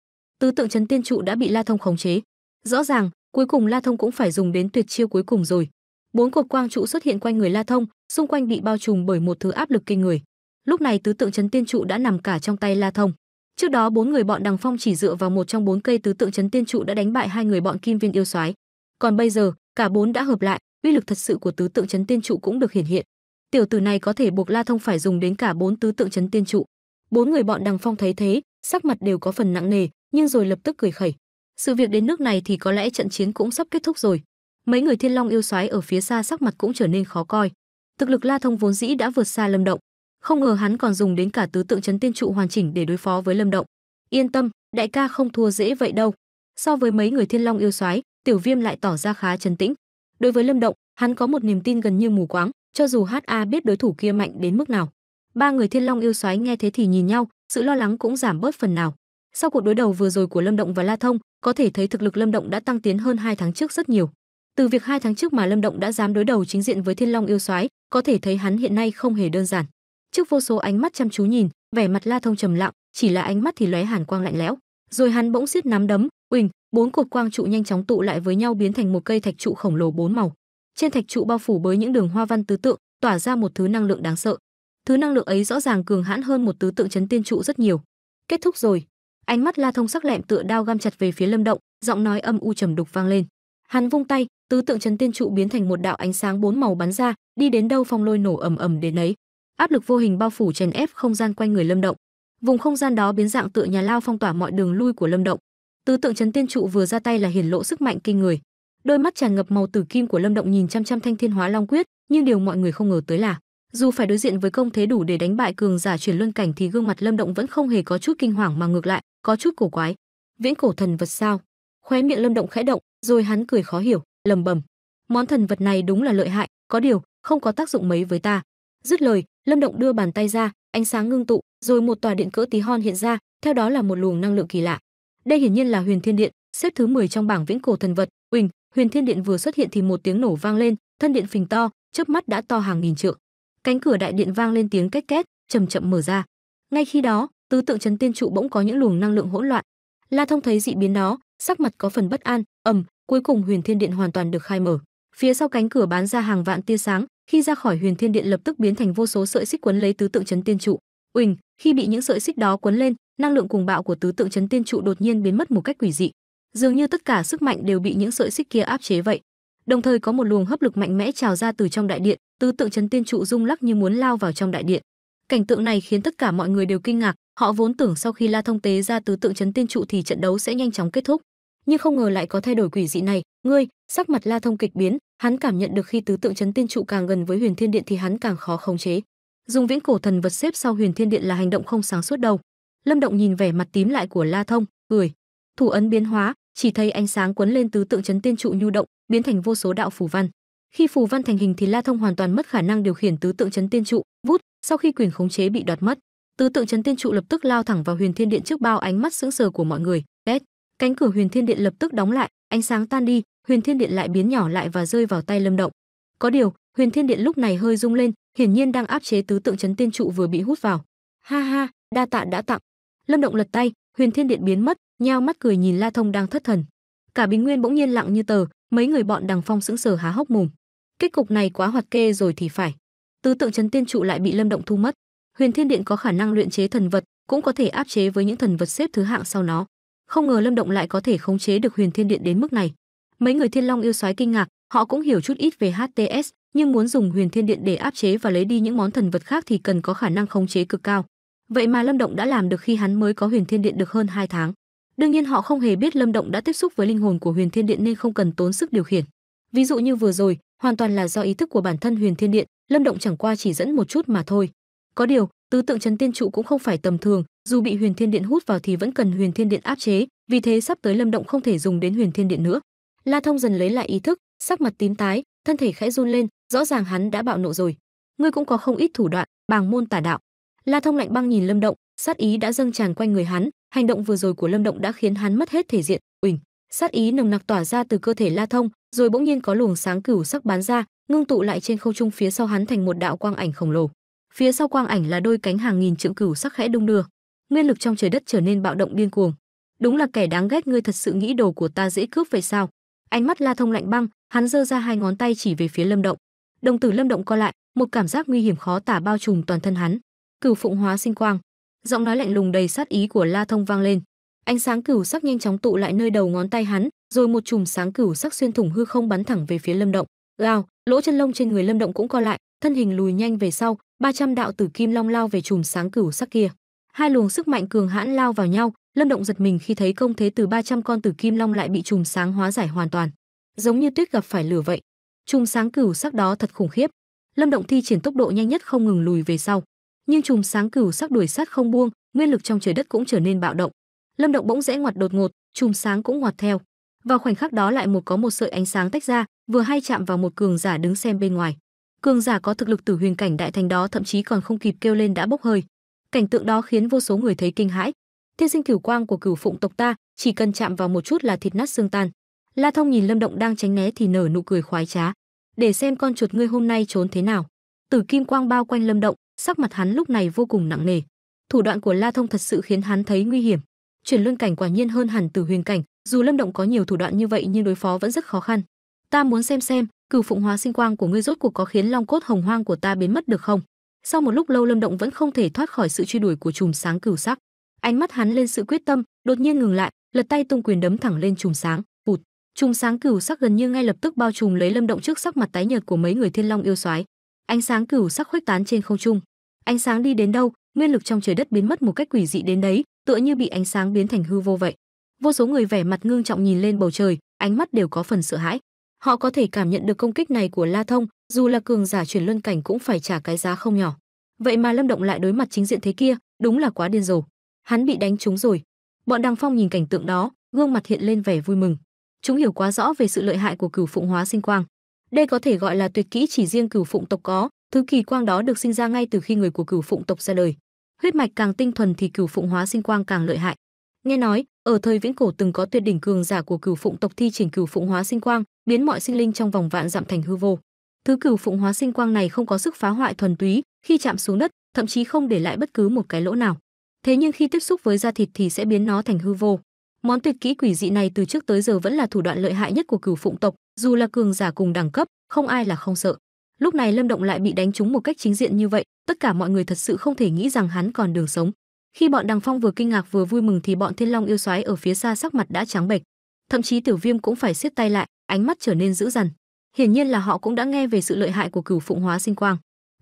Tứ tượng trấn tiên trụ đã bị La Thông khống chế. Rõ ràng, cuối cùng La Thông cũng phải dùng đến tuyệt chiêu cuối cùng rồi. Bốn cột quang trụ xuất hiện quanh người La Thông, xung quanh bị bao trùm bởi một thứ áp lực kinh người. Lúc này tứ tượng trấn tiên trụ đã nằm cả trong tay La Thông. Trước đó bốn người bọn Đằng Phong chỉ dựa vào một trong bốn cây tứ tượng trấn tiên trụ đã đánh bại hai người bọn Kim Viên yêu soái. Còn bây giờ, cả bốn đã hợp lại, uy lực thật sự của tứ tượng trấn tiên trụ cũng được hiển hiện. Tiểu tử này có thể buộc La Thông phải dùng đến cả bốn tứ tượng trấn tiên trụ. Bốn người bọn Đằng Phong thấy thế, sắc mặt đều có phần nặng nề, nhưng rồi lập tức cười khẩy. Sự việc đến nước này thì có lẽ trận chiến cũng sắp kết thúc rồi. Mấy người Thiên Long yêu soái ở phía xa sắc mặt cũng trở nên khó coi. Thực lực La Thông vốn dĩ đã vượt xa Lâm Động, không ngờ hắn còn dùng đến cả tứ tượng trấn tiên trụ hoàn chỉnh để đối phó với Lâm Động. Yên tâm, đại ca không thua dễ vậy đâu. So với mấy người Thiên Long yêu soái, Tiểu Viêm lại tỏ ra khá trấn tĩnh. Đối với Lâm Động, hắn có một niềm tin gần như mù quáng, cho dù HA biết đối thủ kia mạnh đến mức nào ba người thiên long yêu xoáy nghe thế thì nhìn nhau sự lo lắng cũng giảm bớt phần nào sau cuộc đối đầu vừa rồi của lâm động và la thông có thể thấy thực lực lâm động đã tăng tiến hơn hai tháng trước rất nhiều từ việc hai tháng trước mà lâm động đã dám đối đầu chính diện với thiên long yêu xoáy, có thể thấy hắn hiện nay không hề đơn giản trước vô số ánh mắt chăm chú nhìn vẻ mặt la thông trầm lặng chỉ là ánh mắt thì lóe hàn quang lạnh lẽo rồi hắn bỗng siết nắm đấm uỳnh bốn cột quang trụ nhanh chóng tụ lại với nhau biến thành một cây thạch trụ khổng lồ bốn màu trên thạch trụ bao phủ bởi những đường hoa văn tứ tượng tỏa ra một thứ năng lượng đáng sợ Thứ năng lượng ấy rõ ràng cường hãn hơn một tứ tượng chấn tiên trụ rất nhiều. Kết thúc rồi. Ánh mắt La Thông sắc lẹm tựa đao găm chặt về phía Lâm Động, giọng nói âm u trầm đục vang lên. Hắn vung tay, tứ tượng chấn tiên trụ biến thành một đạo ánh sáng bốn màu bắn ra, đi đến đâu phong lôi nổ ầm ầm đến ấy. Áp lực vô hình bao phủ chèn ép không gian quanh người Lâm Động. Vùng không gian đó biến dạng tựa nhà lao phong tỏa mọi đường lui của Lâm Động. Tứ tượng chấn tiên trụ vừa ra tay là hiển lộ sức mạnh kinh người. Đôi mắt tràn ngập màu tử kim của Lâm Động nhìn chăm chăm Thanh Thiên Hóa Long Quyết, nhưng điều mọi người không ngờ tới là dù phải đối diện với công thế đủ để đánh bại cường giả chuyển luân cảnh thì gương mặt Lâm Động vẫn không hề có chút kinh hoàng mà ngược lại, có chút cổ quái. Viễn cổ thần vật sao? Khóe miệng Lâm Động khẽ động, rồi hắn cười khó hiểu, lầm bầm. Món thần vật này đúng là lợi hại, có điều không có tác dụng mấy với ta. Dứt lời, Lâm Động đưa bàn tay ra, ánh sáng ngưng tụ, rồi một tòa điện cỡ tí hon hiện ra, theo đó là một luồng năng lượng kỳ lạ. Đây hiển nhiên là Huyền Thiên Điện, xếp thứ 10 trong bảng viễn cổ thần vật. Uỳnh, Huyền Thiên Điện vừa xuất hiện thì một tiếng nổ vang lên, thân điện phình to, chớp mắt đã to hàng nghìn trượng cánh cửa đại điện vang lên tiếng két két chậm chậm mở ra ngay khi đó tứ tượng chấn tiên trụ bỗng có những luồng năng lượng hỗn loạn la thông thấy dị biến đó sắc mặt có phần bất an ầm cuối cùng huyền thiên điện hoàn toàn được khai mở phía sau cánh cửa bán ra hàng vạn tia sáng khi ra khỏi huyền thiên điện lập tức biến thành vô số sợi xích quấn lấy tứ tượng chấn tiên trụ uỳnh khi bị những sợi xích đó quấn lên năng lượng cuồng bạo của tứ tượng chấn tiên trụ đột nhiên biến mất một cách quỷ dị dường như tất cả sức mạnh đều bị những sợi xích kia áp chế vậy đồng thời có một luồng hấp lực mạnh mẽ trào ra từ trong đại điện tứ tượng chấn tiên trụ rung lắc như muốn lao vào trong đại điện cảnh tượng này khiến tất cả mọi người đều kinh ngạc họ vốn tưởng sau khi la thông tế ra tứ tượng chấn tiên trụ thì trận đấu sẽ nhanh chóng kết thúc nhưng không ngờ lại có thay đổi quỷ dị này ngươi sắc mặt la thông kịch biến hắn cảm nhận được khi tứ tượng chấn tiên trụ càng gần với huyền thiên điện thì hắn càng khó khống chế dùng viễn cổ thần vật xếp sau huyền thiên điện là hành động không sáng suốt đâu lâm động nhìn vẻ mặt tím lại của la thông cười thủ ấn biến hóa chỉ thấy ánh sáng quấn lên tứ tượng chấn tiên trụ nhu động biến thành vô số đạo phủ văn khi phù văn thành hình thì la thông hoàn toàn mất khả năng điều khiển tứ tượng chấn tiên trụ vút sau khi quyền khống chế bị đoạt mất tứ tượng chấn tiên trụ lập tức lao thẳng vào huyền thiên điện trước bao ánh mắt sững sờ của mọi người két cánh cửa huyền thiên điện lập tức đóng lại ánh sáng tan đi huyền thiên điện lại biến nhỏ lại và rơi vào tay lâm động có điều huyền thiên điện lúc này hơi rung lên hiển nhiên đang áp chế tứ tượng chấn tiên trụ vừa bị hút vào ha ha đa tạ đã tặng lâm động lật tay huyền thiên điện biến mất nhao mắt cười nhìn la thông đang thất thần cả bình nguyên bỗng nhiên lặng như tờ mấy người bọn đằng phong sững sờ há hốc mồm Kết cục này quá hoạt kê rồi thì phải. Tứ tượng trấn tiên trụ lại bị Lâm Động thu mất. Huyền Thiên Điện có khả năng luyện chế thần vật, cũng có thể áp chế với những thần vật xếp thứ hạng sau nó. Không ngờ Lâm Động lại có thể khống chế được Huyền Thiên Điện đến mức này. Mấy người Thiên Long yêu soái kinh ngạc, họ cũng hiểu chút ít về HTS, nhưng muốn dùng Huyền Thiên Điện để áp chế và lấy đi những món thần vật khác thì cần có khả năng khống chế cực cao. Vậy mà Lâm Động đã làm được khi hắn mới có Huyền Thiên Điện được hơn hai tháng. Đương nhiên họ không hề biết Lâm Động đã tiếp xúc với linh hồn của Huyền Thiên Điện nên không cần tốn sức điều khiển. Ví dụ như vừa rồi, hoàn toàn là do ý thức của bản thân huyền thiên điện lâm động chẳng qua chỉ dẫn một chút mà thôi có điều tứ tượng chấn tiên trụ cũng không phải tầm thường dù bị huyền thiên điện hút vào thì vẫn cần huyền thiên điện áp chế vì thế sắp tới lâm động không thể dùng đến huyền thiên điện nữa la thông dần lấy lại ý thức sắc mặt tím tái thân thể khẽ run lên rõ ràng hắn đã bạo nộ rồi ngươi cũng có không ít thủ đoạn bàng môn tả đạo la thông lạnh băng nhìn lâm động sát ý đã dâng tràn quanh người hắn hành động vừa rồi của lâm động đã khiến hắn mất hết thể diện uỳnh sát ý nồng nặc tỏa ra từ cơ thể la thông rồi bỗng nhiên có luồng sáng cửu sắc bắn ra ngưng tụ lại trên không trung phía sau hắn thành một đạo quang ảnh khổng lồ phía sau quang ảnh là đôi cánh hàng nghìn trượng cửu sắc khẽ đung đưa nguyên lực trong trời đất trở nên bạo động điên cuồng đúng là kẻ đáng ghét ngươi thật sự nghĩ đồ của ta dễ cướp vậy sao ánh mắt la thông lạnh băng hắn giơ ra hai ngón tay chỉ về phía lâm động đồng tử lâm động co lại một cảm giác nguy hiểm khó tả bao trùm toàn thân hắn cửu phụng hóa sinh quang giọng nói lạnh lùng đầy sát ý của la thông vang lên ánh sáng cửu sắc nhanh chóng tụ lại nơi đầu ngón tay hắn rồi một chùm sáng cửu sắc xuyên thủng hư không bắn thẳng về phía lâm động gào lỗ chân lông trên người lâm động cũng co lại thân hình lùi nhanh về sau 300 đạo tử kim long lao về chùm sáng cửu sắc kia hai luồng sức mạnh cường hãn lao vào nhau lâm động giật mình khi thấy công thế từ 300 con tử kim long lại bị chùm sáng hóa giải hoàn toàn giống như tuyết gặp phải lửa vậy chùm sáng cửu sắc đó thật khủng khiếp lâm động thi triển tốc độ nhanh nhất không ngừng lùi về sau nhưng chùm sáng cửu sắc đuổi sát không buông nguyên lực trong trời đất cũng trở nên bạo động lâm động bỗng rẽ ngoặt đột ngột chùm sáng cũng ngoặt theo vào khoảnh khắc đó lại một có một sợi ánh sáng tách ra vừa hay chạm vào một cường giả đứng xem bên ngoài cường giả có thực lực tử huyền cảnh đại thành đó thậm chí còn không kịp kêu lên đã bốc hơi cảnh tượng đó khiến vô số người thấy kinh hãi thiên sinh cửu quang của cửu phụng tộc ta chỉ cần chạm vào một chút là thịt nát xương tan la thông nhìn lâm động đang tránh né thì nở nụ cười khoái trá để xem con chuột ngươi hôm nay trốn thế nào tử kim quang bao quanh lâm động sắc mặt hắn lúc này vô cùng nặng nề thủ đoạn của la thông thật sự khiến hắn thấy nguy hiểm chuyển luân cảnh quả nhiên hơn hẳn từ huyền cảnh dù lâm động có nhiều thủ đoạn như vậy nhưng đối phó vẫn rất khó khăn ta muốn xem xem cửu phụng hóa sinh quang của ngươi rốt cuộc có khiến long cốt hồng hoang của ta biến mất được không sau một lúc lâu lâm động vẫn không thể thoát khỏi sự truy đuổi của chùm sáng cửu sắc ánh mắt hắn lên sự quyết tâm đột nhiên ngừng lại lật tay tung quyền đấm thẳng lên chùm sáng bụt chùm sáng cửu sắc gần như ngay lập tức bao trùm lấy lâm động trước sắc mặt tái nhợt của mấy người thiên long yêu soái ánh sáng cửu sắc khuếch tán trên không trung ánh sáng đi đến đâu nguyên lực trong trời đất biến mất một cách quỷ dị đến đấy tựa như bị ánh sáng biến thành hư vô vậy vô số người vẻ mặt ngưng trọng nhìn lên bầu trời ánh mắt đều có phần sợ hãi họ có thể cảm nhận được công kích này của la thông dù là cường giả chuyển luân cảnh cũng phải trả cái giá không nhỏ vậy mà lâm động lại đối mặt chính diện thế kia đúng là quá điên rồ hắn bị đánh trúng rồi bọn đăng phong nhìn cảnh tượng đó gương mặt hiện lên vẻ vui mừng chúng hiểu quá rõ về sự lợi hại của cửu phụng hóa sinh quang đây có thể gọi là tuyệt kỹ chỉ riêng cửu phụng tộc có thứ kỳ quang đó được sinh ra ngay từ khi người của cửu phụng tộc ra đời huyết mạch càng tinh thuần thì cửu phụng hóa sinh quang càng lợi hại nghe nói ở thời viễn cổ từng có tuyệt đỉnh cường giả của cửu phụng tộc thi triển cửu phụng hóa sinh quang biến mọi sinh linh trong vòng vạn dặm thành hư vô thứ cửu phụng hóa sinh quang này không có sức phá hoại thuần túy khi chạm xuống đất thậm chí không để lại bất cứ một cái lỗ nào thế nhưng khi tiếp xúc với da thịt thì sẽ biến nó thành hư vô món tuyệt kỹ quỷ dị này từ trước tới giờ vẫn là thủ đoạn lợi hại nhất của cửu phụng tộc dù là cường giả cùng đẳng cấp không ai là không sợ lúc này lâm động lại bị đánh trúng một cách chính diện như vậy tất cả mọi người thật sự không thể nghĩ rằng hắn còn đường sống khi bọn đằng phong vừa kinh ngạc vừa vui mừng thì bọn thiên long yêu soái ở phía xa sắc mặt đã trắng bệch thậm chí tiểu viêm cũng phải siết tay lại ánh mắt trở nên dữ dằn hiển nhiên là họ cũng đã nghe về sự lợi hại của cửu phụng hóa sinh quang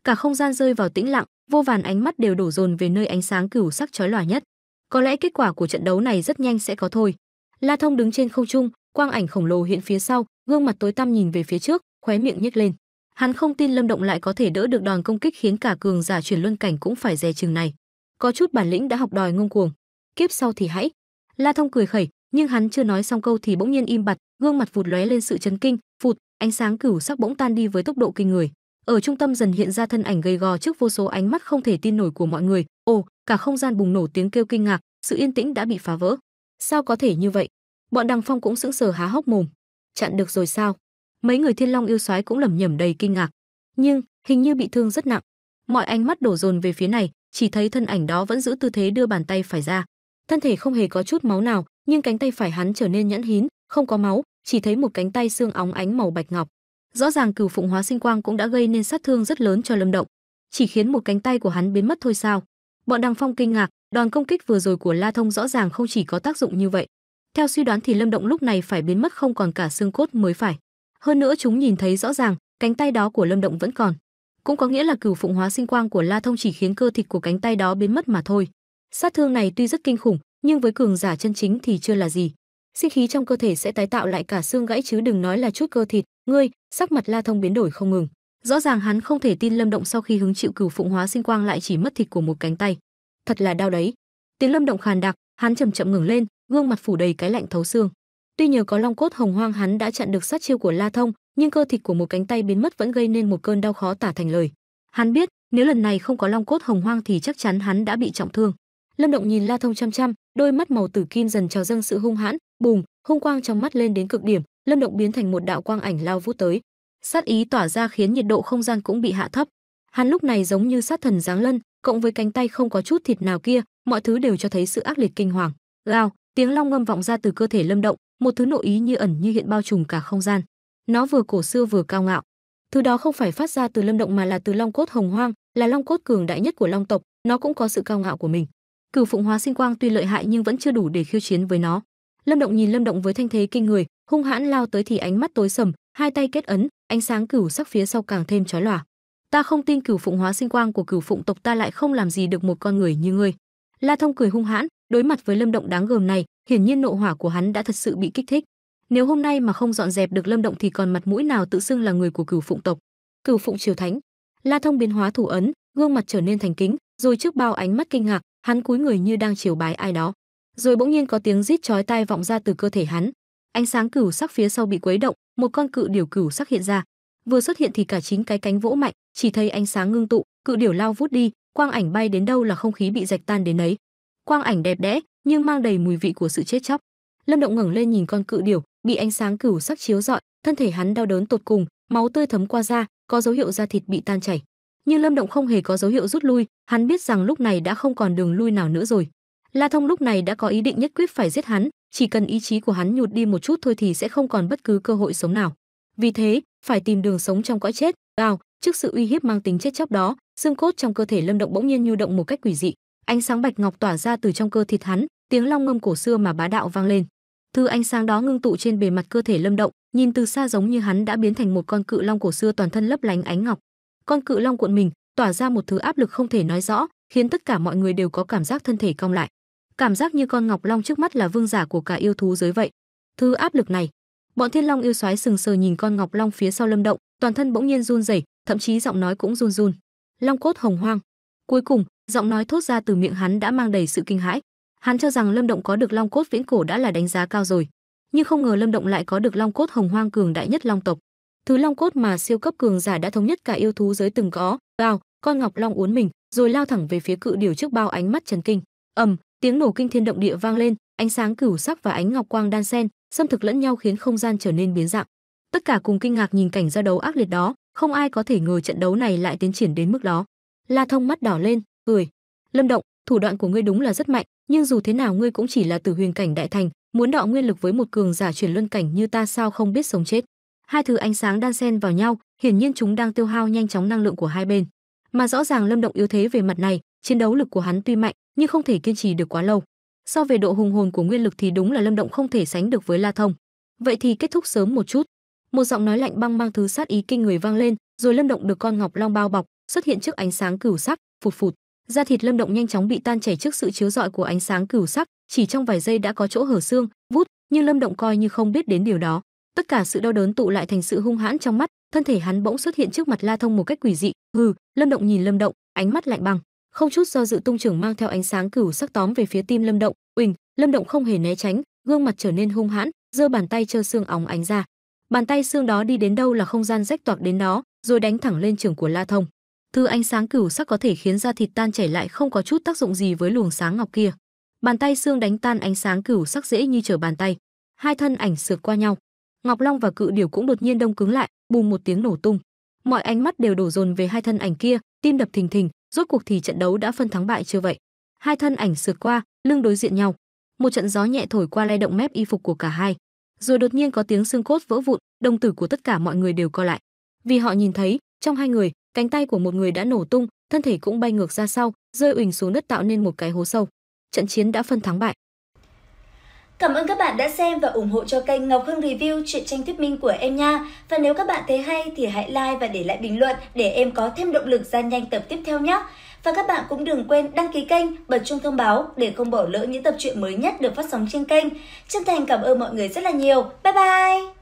cả không gian rơi vào tĩnh lặng vô vàn ánh mắt đều đổ dồn về nơi ánh sáng cửu sắc chói lòa nhất có lẽ kết quả của trận đấu này rất nhanh sẽ có thôi la thông đứng trên không trung quang ảnh khổng lồ hiện phía sau gương mặt tối tăm nhìn về phía trước khóe miệng nhếch lên Hắn không tin Lâm Động lại có thể đỡ được đòn công kích khiến cả cường giả chuyển luân cảnh cũng phải dè chừng này. Có chút bản lĩnh đã học đòi ngông cuồng, kiếp sau thì hãy. La Thông cười khẩy, nhưng hắn chưa nói xong câu thì bỗng nhiên im bặt, gương mặt vụt lóe lên sự chấn kinh, phụt, ánh sáng cửu sắc bỗng tan đi với tốc độ kinh người. Ở trung tâm dần hiện ra thân ảnh gầy gò trước vô số ánh mắt không thể tin nổi của mọi người, ồ, cả không gian bùng nổ tiếng kêu kinh ngạc, sự yên tĩnh đã bị phá vỡ. Sao có thể như vậy? Bọn Đằng Phong cũng sững sờ há hốc mồm. Chặn được rồi sao? Mấy người Thiên Long yêu soái cũng lẩm nhẩm đầy kinh ngạc, nhưng hình như bị thương rất nặng. Mọi ánh mắt đổ dồn về phía này, chỉ thấy thân ảnh đó vẫn giữ tư thế đưa bàn tay phải ra. Thân thể không hề có chút máu nào, nhưng cánh tay phải hắn trở nên nhẵn hín, không có máu, chỉ thấy một cánh tay xương óng ánh màu bạch ngọc. Rõ ràng cửu phụng hóa sinh quang cũng đã gây nên sát thương rất lớn cho Lâm Động, chỉ khiến một cánh tay của hắn biến mất thôi sao? Bọn Đằng Phong kinh ngạc, đòn công kích vừa rồi của La Thông rõ ràng không chỉ có tác dụng như vậy. Theo suy đoán thì Lâm Động lúc này phải biến mất không còn cả xương cốt mới phải hơn nữa chúng nhìn thấy rõ ràng cánh tay đó của lâm động vẫn còn cũng có nghĩa là cửu phụng hóa sinh quang của la thông chỉ khiến cơ thịt của cánh tay đó biến mất mà thôi sát thương này tuy rất kinh khủng nhưng với cường giả chân chính thì chưa là gì sinh khí trong cơ thể sẽ tái tạo lại cả xương gãy chứ đừng nói là chút cơ thịt ngươi sắc mặt la thông biến đổi không ngừng rõ ràng hắn không thể tin lâm động sau khi hứng chịu cửu phụng hóa sinh quang lại chỉ mất thịt của một cánh tay thật là đau đấy tiếng lâm động khàn đặc hắn chậm chậm ngừng lên gương mặt phủ đầy cái lạnh thấu xương Tuy nhờ có long cốt hồng hoang hắn đã chặn được sát chiêu của La Thông, nhưng cơ thịt của một cánh tay biến mất vẫn gây nên một cơn đau khó tả thành lời. Hắn biết, nếu lần này không có long cốt hồng hoang thì chắc chắn hắn đã bị trọng thương. Lâm Động nhìn La Thông chăm chăm, đôi mắt màu tử kim dần trào dâng sự hung hãn, bùng, hung quang trong mắt lên đến cực điểm, Lâm Động biến thành một đạo quang ảnh lao vút tới. Sát ý tỏa ra khiến nhiệt độ không gian cũng bị hạ thấp. Hắn lúc này giống như sát thần giáng lân, cộng với cánh tay không có chút thịt nào kia, mọi thứ đều cho thấy sự ác liệt kinh hoàng. Gào, tiếng long ngâm vọng ra từ cơ thể lâm động một thứ nội ý như ẩn như hiện bao trùm cả không gian nó vừa cổ xưa vừa cao ngạo thứ đó không phải phát ra từ lâm động mà là từ long cốt hồng hoang là long cốt cường đại nhất của long tộc nó cũng có sự cao ngạo của mình cửu phụng hóa sinh quang tuy lợi hại nhưng vẫn chưa đủ để khiêu chiến với nó lâm động nhìn lâm động với thanh thế kinh người hung hãn lao tới thì ánh mắt tối sầm hai tay kết ấn ánh sáng cửu sắc phía sau càng thêm chói lòa ta không tin cửu phụng hóa sinh quang của cửu phụng tộc ta lại không làm gì được một con người như ngươi la thông cười hung hãn Đối mặt với Lâm Động đáng gờm này, hiển nhiên nộ hỏa của hắn đã thật sự bị kích thích. Nếu hôm nay mà không dọn dẹp được Lâm Động thì còn mặt mũi nào tự xưng là người của Cửu Phụng tộc? Cửu Phụng triều thánh. La Thông biến hóa thủ ấn, gương mặt trở nên thành kính, rồi trước bao ánh mắt kinh ngạc, hắn cúi người như đang chiều bái ai đó. Rồi bỗng nhiên có tiếng rít chói tai vọng ra từ cơ thể hắn. Ánh sáng cửu sắc phía sau bị quấy động, một con cự điểu cửu sắc hiện ra. Vừa xuất hiện thì cả chín cái cánh vỗ mạnh, chỉ thấy ánh sáng ngưng tụ, cự điểu lao vút đi, quang ảnh bay đến đâu là không khí bị rạch tan đến ấy quang ảnh đẹp đẽ nhưng mang đầy mùi vị của sự chết chóc lâm động ngẩng lên nhìn con cự điểu bị ánh sáng cửu sắc chiếu rọi thân thể hắn đau đớn tột cùng máu tươi thấm qua da có dấu hiệu da thịt bị tan chảy nhưng lâm động không hề có dấu hiệu rút lui hắn biết rằng lúc này đã không còn đường lui nào nữa rồi la thông lúc này đã có ý định nhất quyết phải giết hắn chỉ cần ý chí của hắn nhụt đi một chút thôi thì sẽ không còn bất cứ cơ hội sống nào vì thế phải tìm đường sống trong cõi chết ào trước sự uy hiếp mang tính chết chóc đó xương cốt trong cơ thể lâm động bỗng nhiên nhu động một cách quỷ dị ánh sáng bạch ngọc tỏa ra từ trong cơ thịt hắn tiếng long ngâm cổ xưa mà bá đạo vang lên thư ánh sáng đó ngưng tụ trên bề mặt cơ thể lâm động nhìn từ xa giống như hắn đã biến thành một con cự long cổ xưa toàn thân lấp lánh ánh ngọc con cự long cuộn mình tỏa ra một thứ áp lực không thể nói rõ khiến tất cả mọi người đều có cảm giác thân thể cong lại cảm giác như con ngọc long trước mắt là vương giả của cả yêu thú giới vậy thứ áp lực này bọn thiên long yêu soái sừng sờ nhìn con ngọc long phía sau lâm động toàn thân bỗng nhiên run rẩy thậm chí giọng nói cũng run run long cốt hồng hoang cuối cùng giọng nói thốt ra từ miệng hắn đã mang đầy sự kinh hãi hắn cho rằng lâm động có được long cốt viễn cổ đã là đánh giá cao rồi nhưng không ngờ lâm động lại có được long cốt hồng hoang cường đại nhất long tộc thứ long cốt mà siêu cấp cường giả đã thống nhất cả yêu thú giới từng có vào con ngọc long uốn mình rồi lao thẳng về phía cự điều trước bao ánh mắt chấn kinh ầm tiếng nổ kinh thiên động địa vang lên ánh sáng cửu sắc và ánh ngọc quang đan xen xâm thực lẫn nhau khiến không gian trở nên biến dạng tất cả cùng kinh ngạc nhìn cảnh ra đấu ác liệt đó không ai có thể ngờ trận đấu này lại tiến triển đến mức đó la thông mắt đỏ lên cười lâm động thủ đoạn của ngươi đúng là rất mạnh nhưng dù thế nào ngươi cũng chỉ là tử huyền cảnh đại thành muốn đọ nguyên lực với một cường giả chuyển luân cảnh như ta sao không biết sống chết hai thứ ánh sáng đan xen vào nhau hiển nhiên chúng đang tiêu hao nhanh chóng năng lượng của hai bên mà rõ ràng lâm động yếu thế về mặt này chiến đấu lực của hắn tuy mạnh nhưng không thể kiên trì được quá lâu so về độ hùng hồn của nguyên lực thì đúng là lâm động không thể sánh được với la thông vậy thì kết thúc sớm một chút một giọng nói lạnh băng mang thứ sát ý kinh người vang lên rồi lâm động được con ngọc long bao bọc xuất hiện trước ánh sáng cửu sắc phụt phụt da thịt lâm động nhanh chóng bị tan chảy trước sự chiếu rọi của ánh sáng cửu sắc chỉ trong vài giây đã có chỗ hở xương vút nhưng lâm động coi như không biết đến điều đó tất cả sự đau đớn tụ lại thành sự hung hãn trong mắt thân thể hắn bỗng xuất hiện trước mặt la thông một cách quỷ dị hừ lâm động nhìn lâm động ánh mắt lạnh băng không chút do dự tung trưởng mang theo ánh sáng cửu sắc tóm về phía tim lâm động uỳnh lâm động không hề né tránh gương mặt trở nên hung hãn giơ bàn tay trơ xương óng ánh ra bàn tay xương đó đi đến đâu là không gian rách toạc đến đó rồi đánh thẳng lên trường của la thông Thứ ánh sáng cửu sắc có thể khiến da thịt tan chảy lại không có chút tác dụng gì với luồng sáng ngọc kia. Bàn tay xương đánh tan ánh sáng cửu sắc dễ như trở bàn tay. Hai thân ảnh sượt qua nhau. Ngọc Long và Cự Điểu cũng đột nhiên đông cứng lại, bùng một tiếng nổ tung. Mọi ánh mắt đều đổ dồn về hai thân ảnh kia, tim đập thình thình, rốt cuộc thì trận đấu đã phân thắng bại chưa vậy? Hai thân ảnh sượt qua, lưng đối diện nhau. Một trận gió nhẹ thổi qua lay động mép y phục của cả hai. Rồi đột nhiên có tiếng xương cốt vỡ vụn, đồng tử của tất cả mọi người đều co lại. Vì họ nhìn thấy, trong hai người, cánh tay của một người đã nổ tung, thân thể cũng bay ngược ra sau, rơi ùnh xuống đất tạo nên một cái hố sâu. Trận chiến đã phân thắng bại. Cảm ơn các bạn đã xem và ủng hộ cho kênh Ngọc Hưng Review truyện tranh thuyết minh của em nha. Và nếu các bạn thấy hay thì hãy like và để lại bình luận để em có thêm động lực ra nhanh tập tiếp theo nhé. Và các bạn cũng đừng quên đăng ký kênh, bật chuông thông báo để không bỏ lỡ những tập truyện mới nhất được phát sóng trên kênh. Chân thành cảm ơn mọi người rất là nhiều. Bye bye!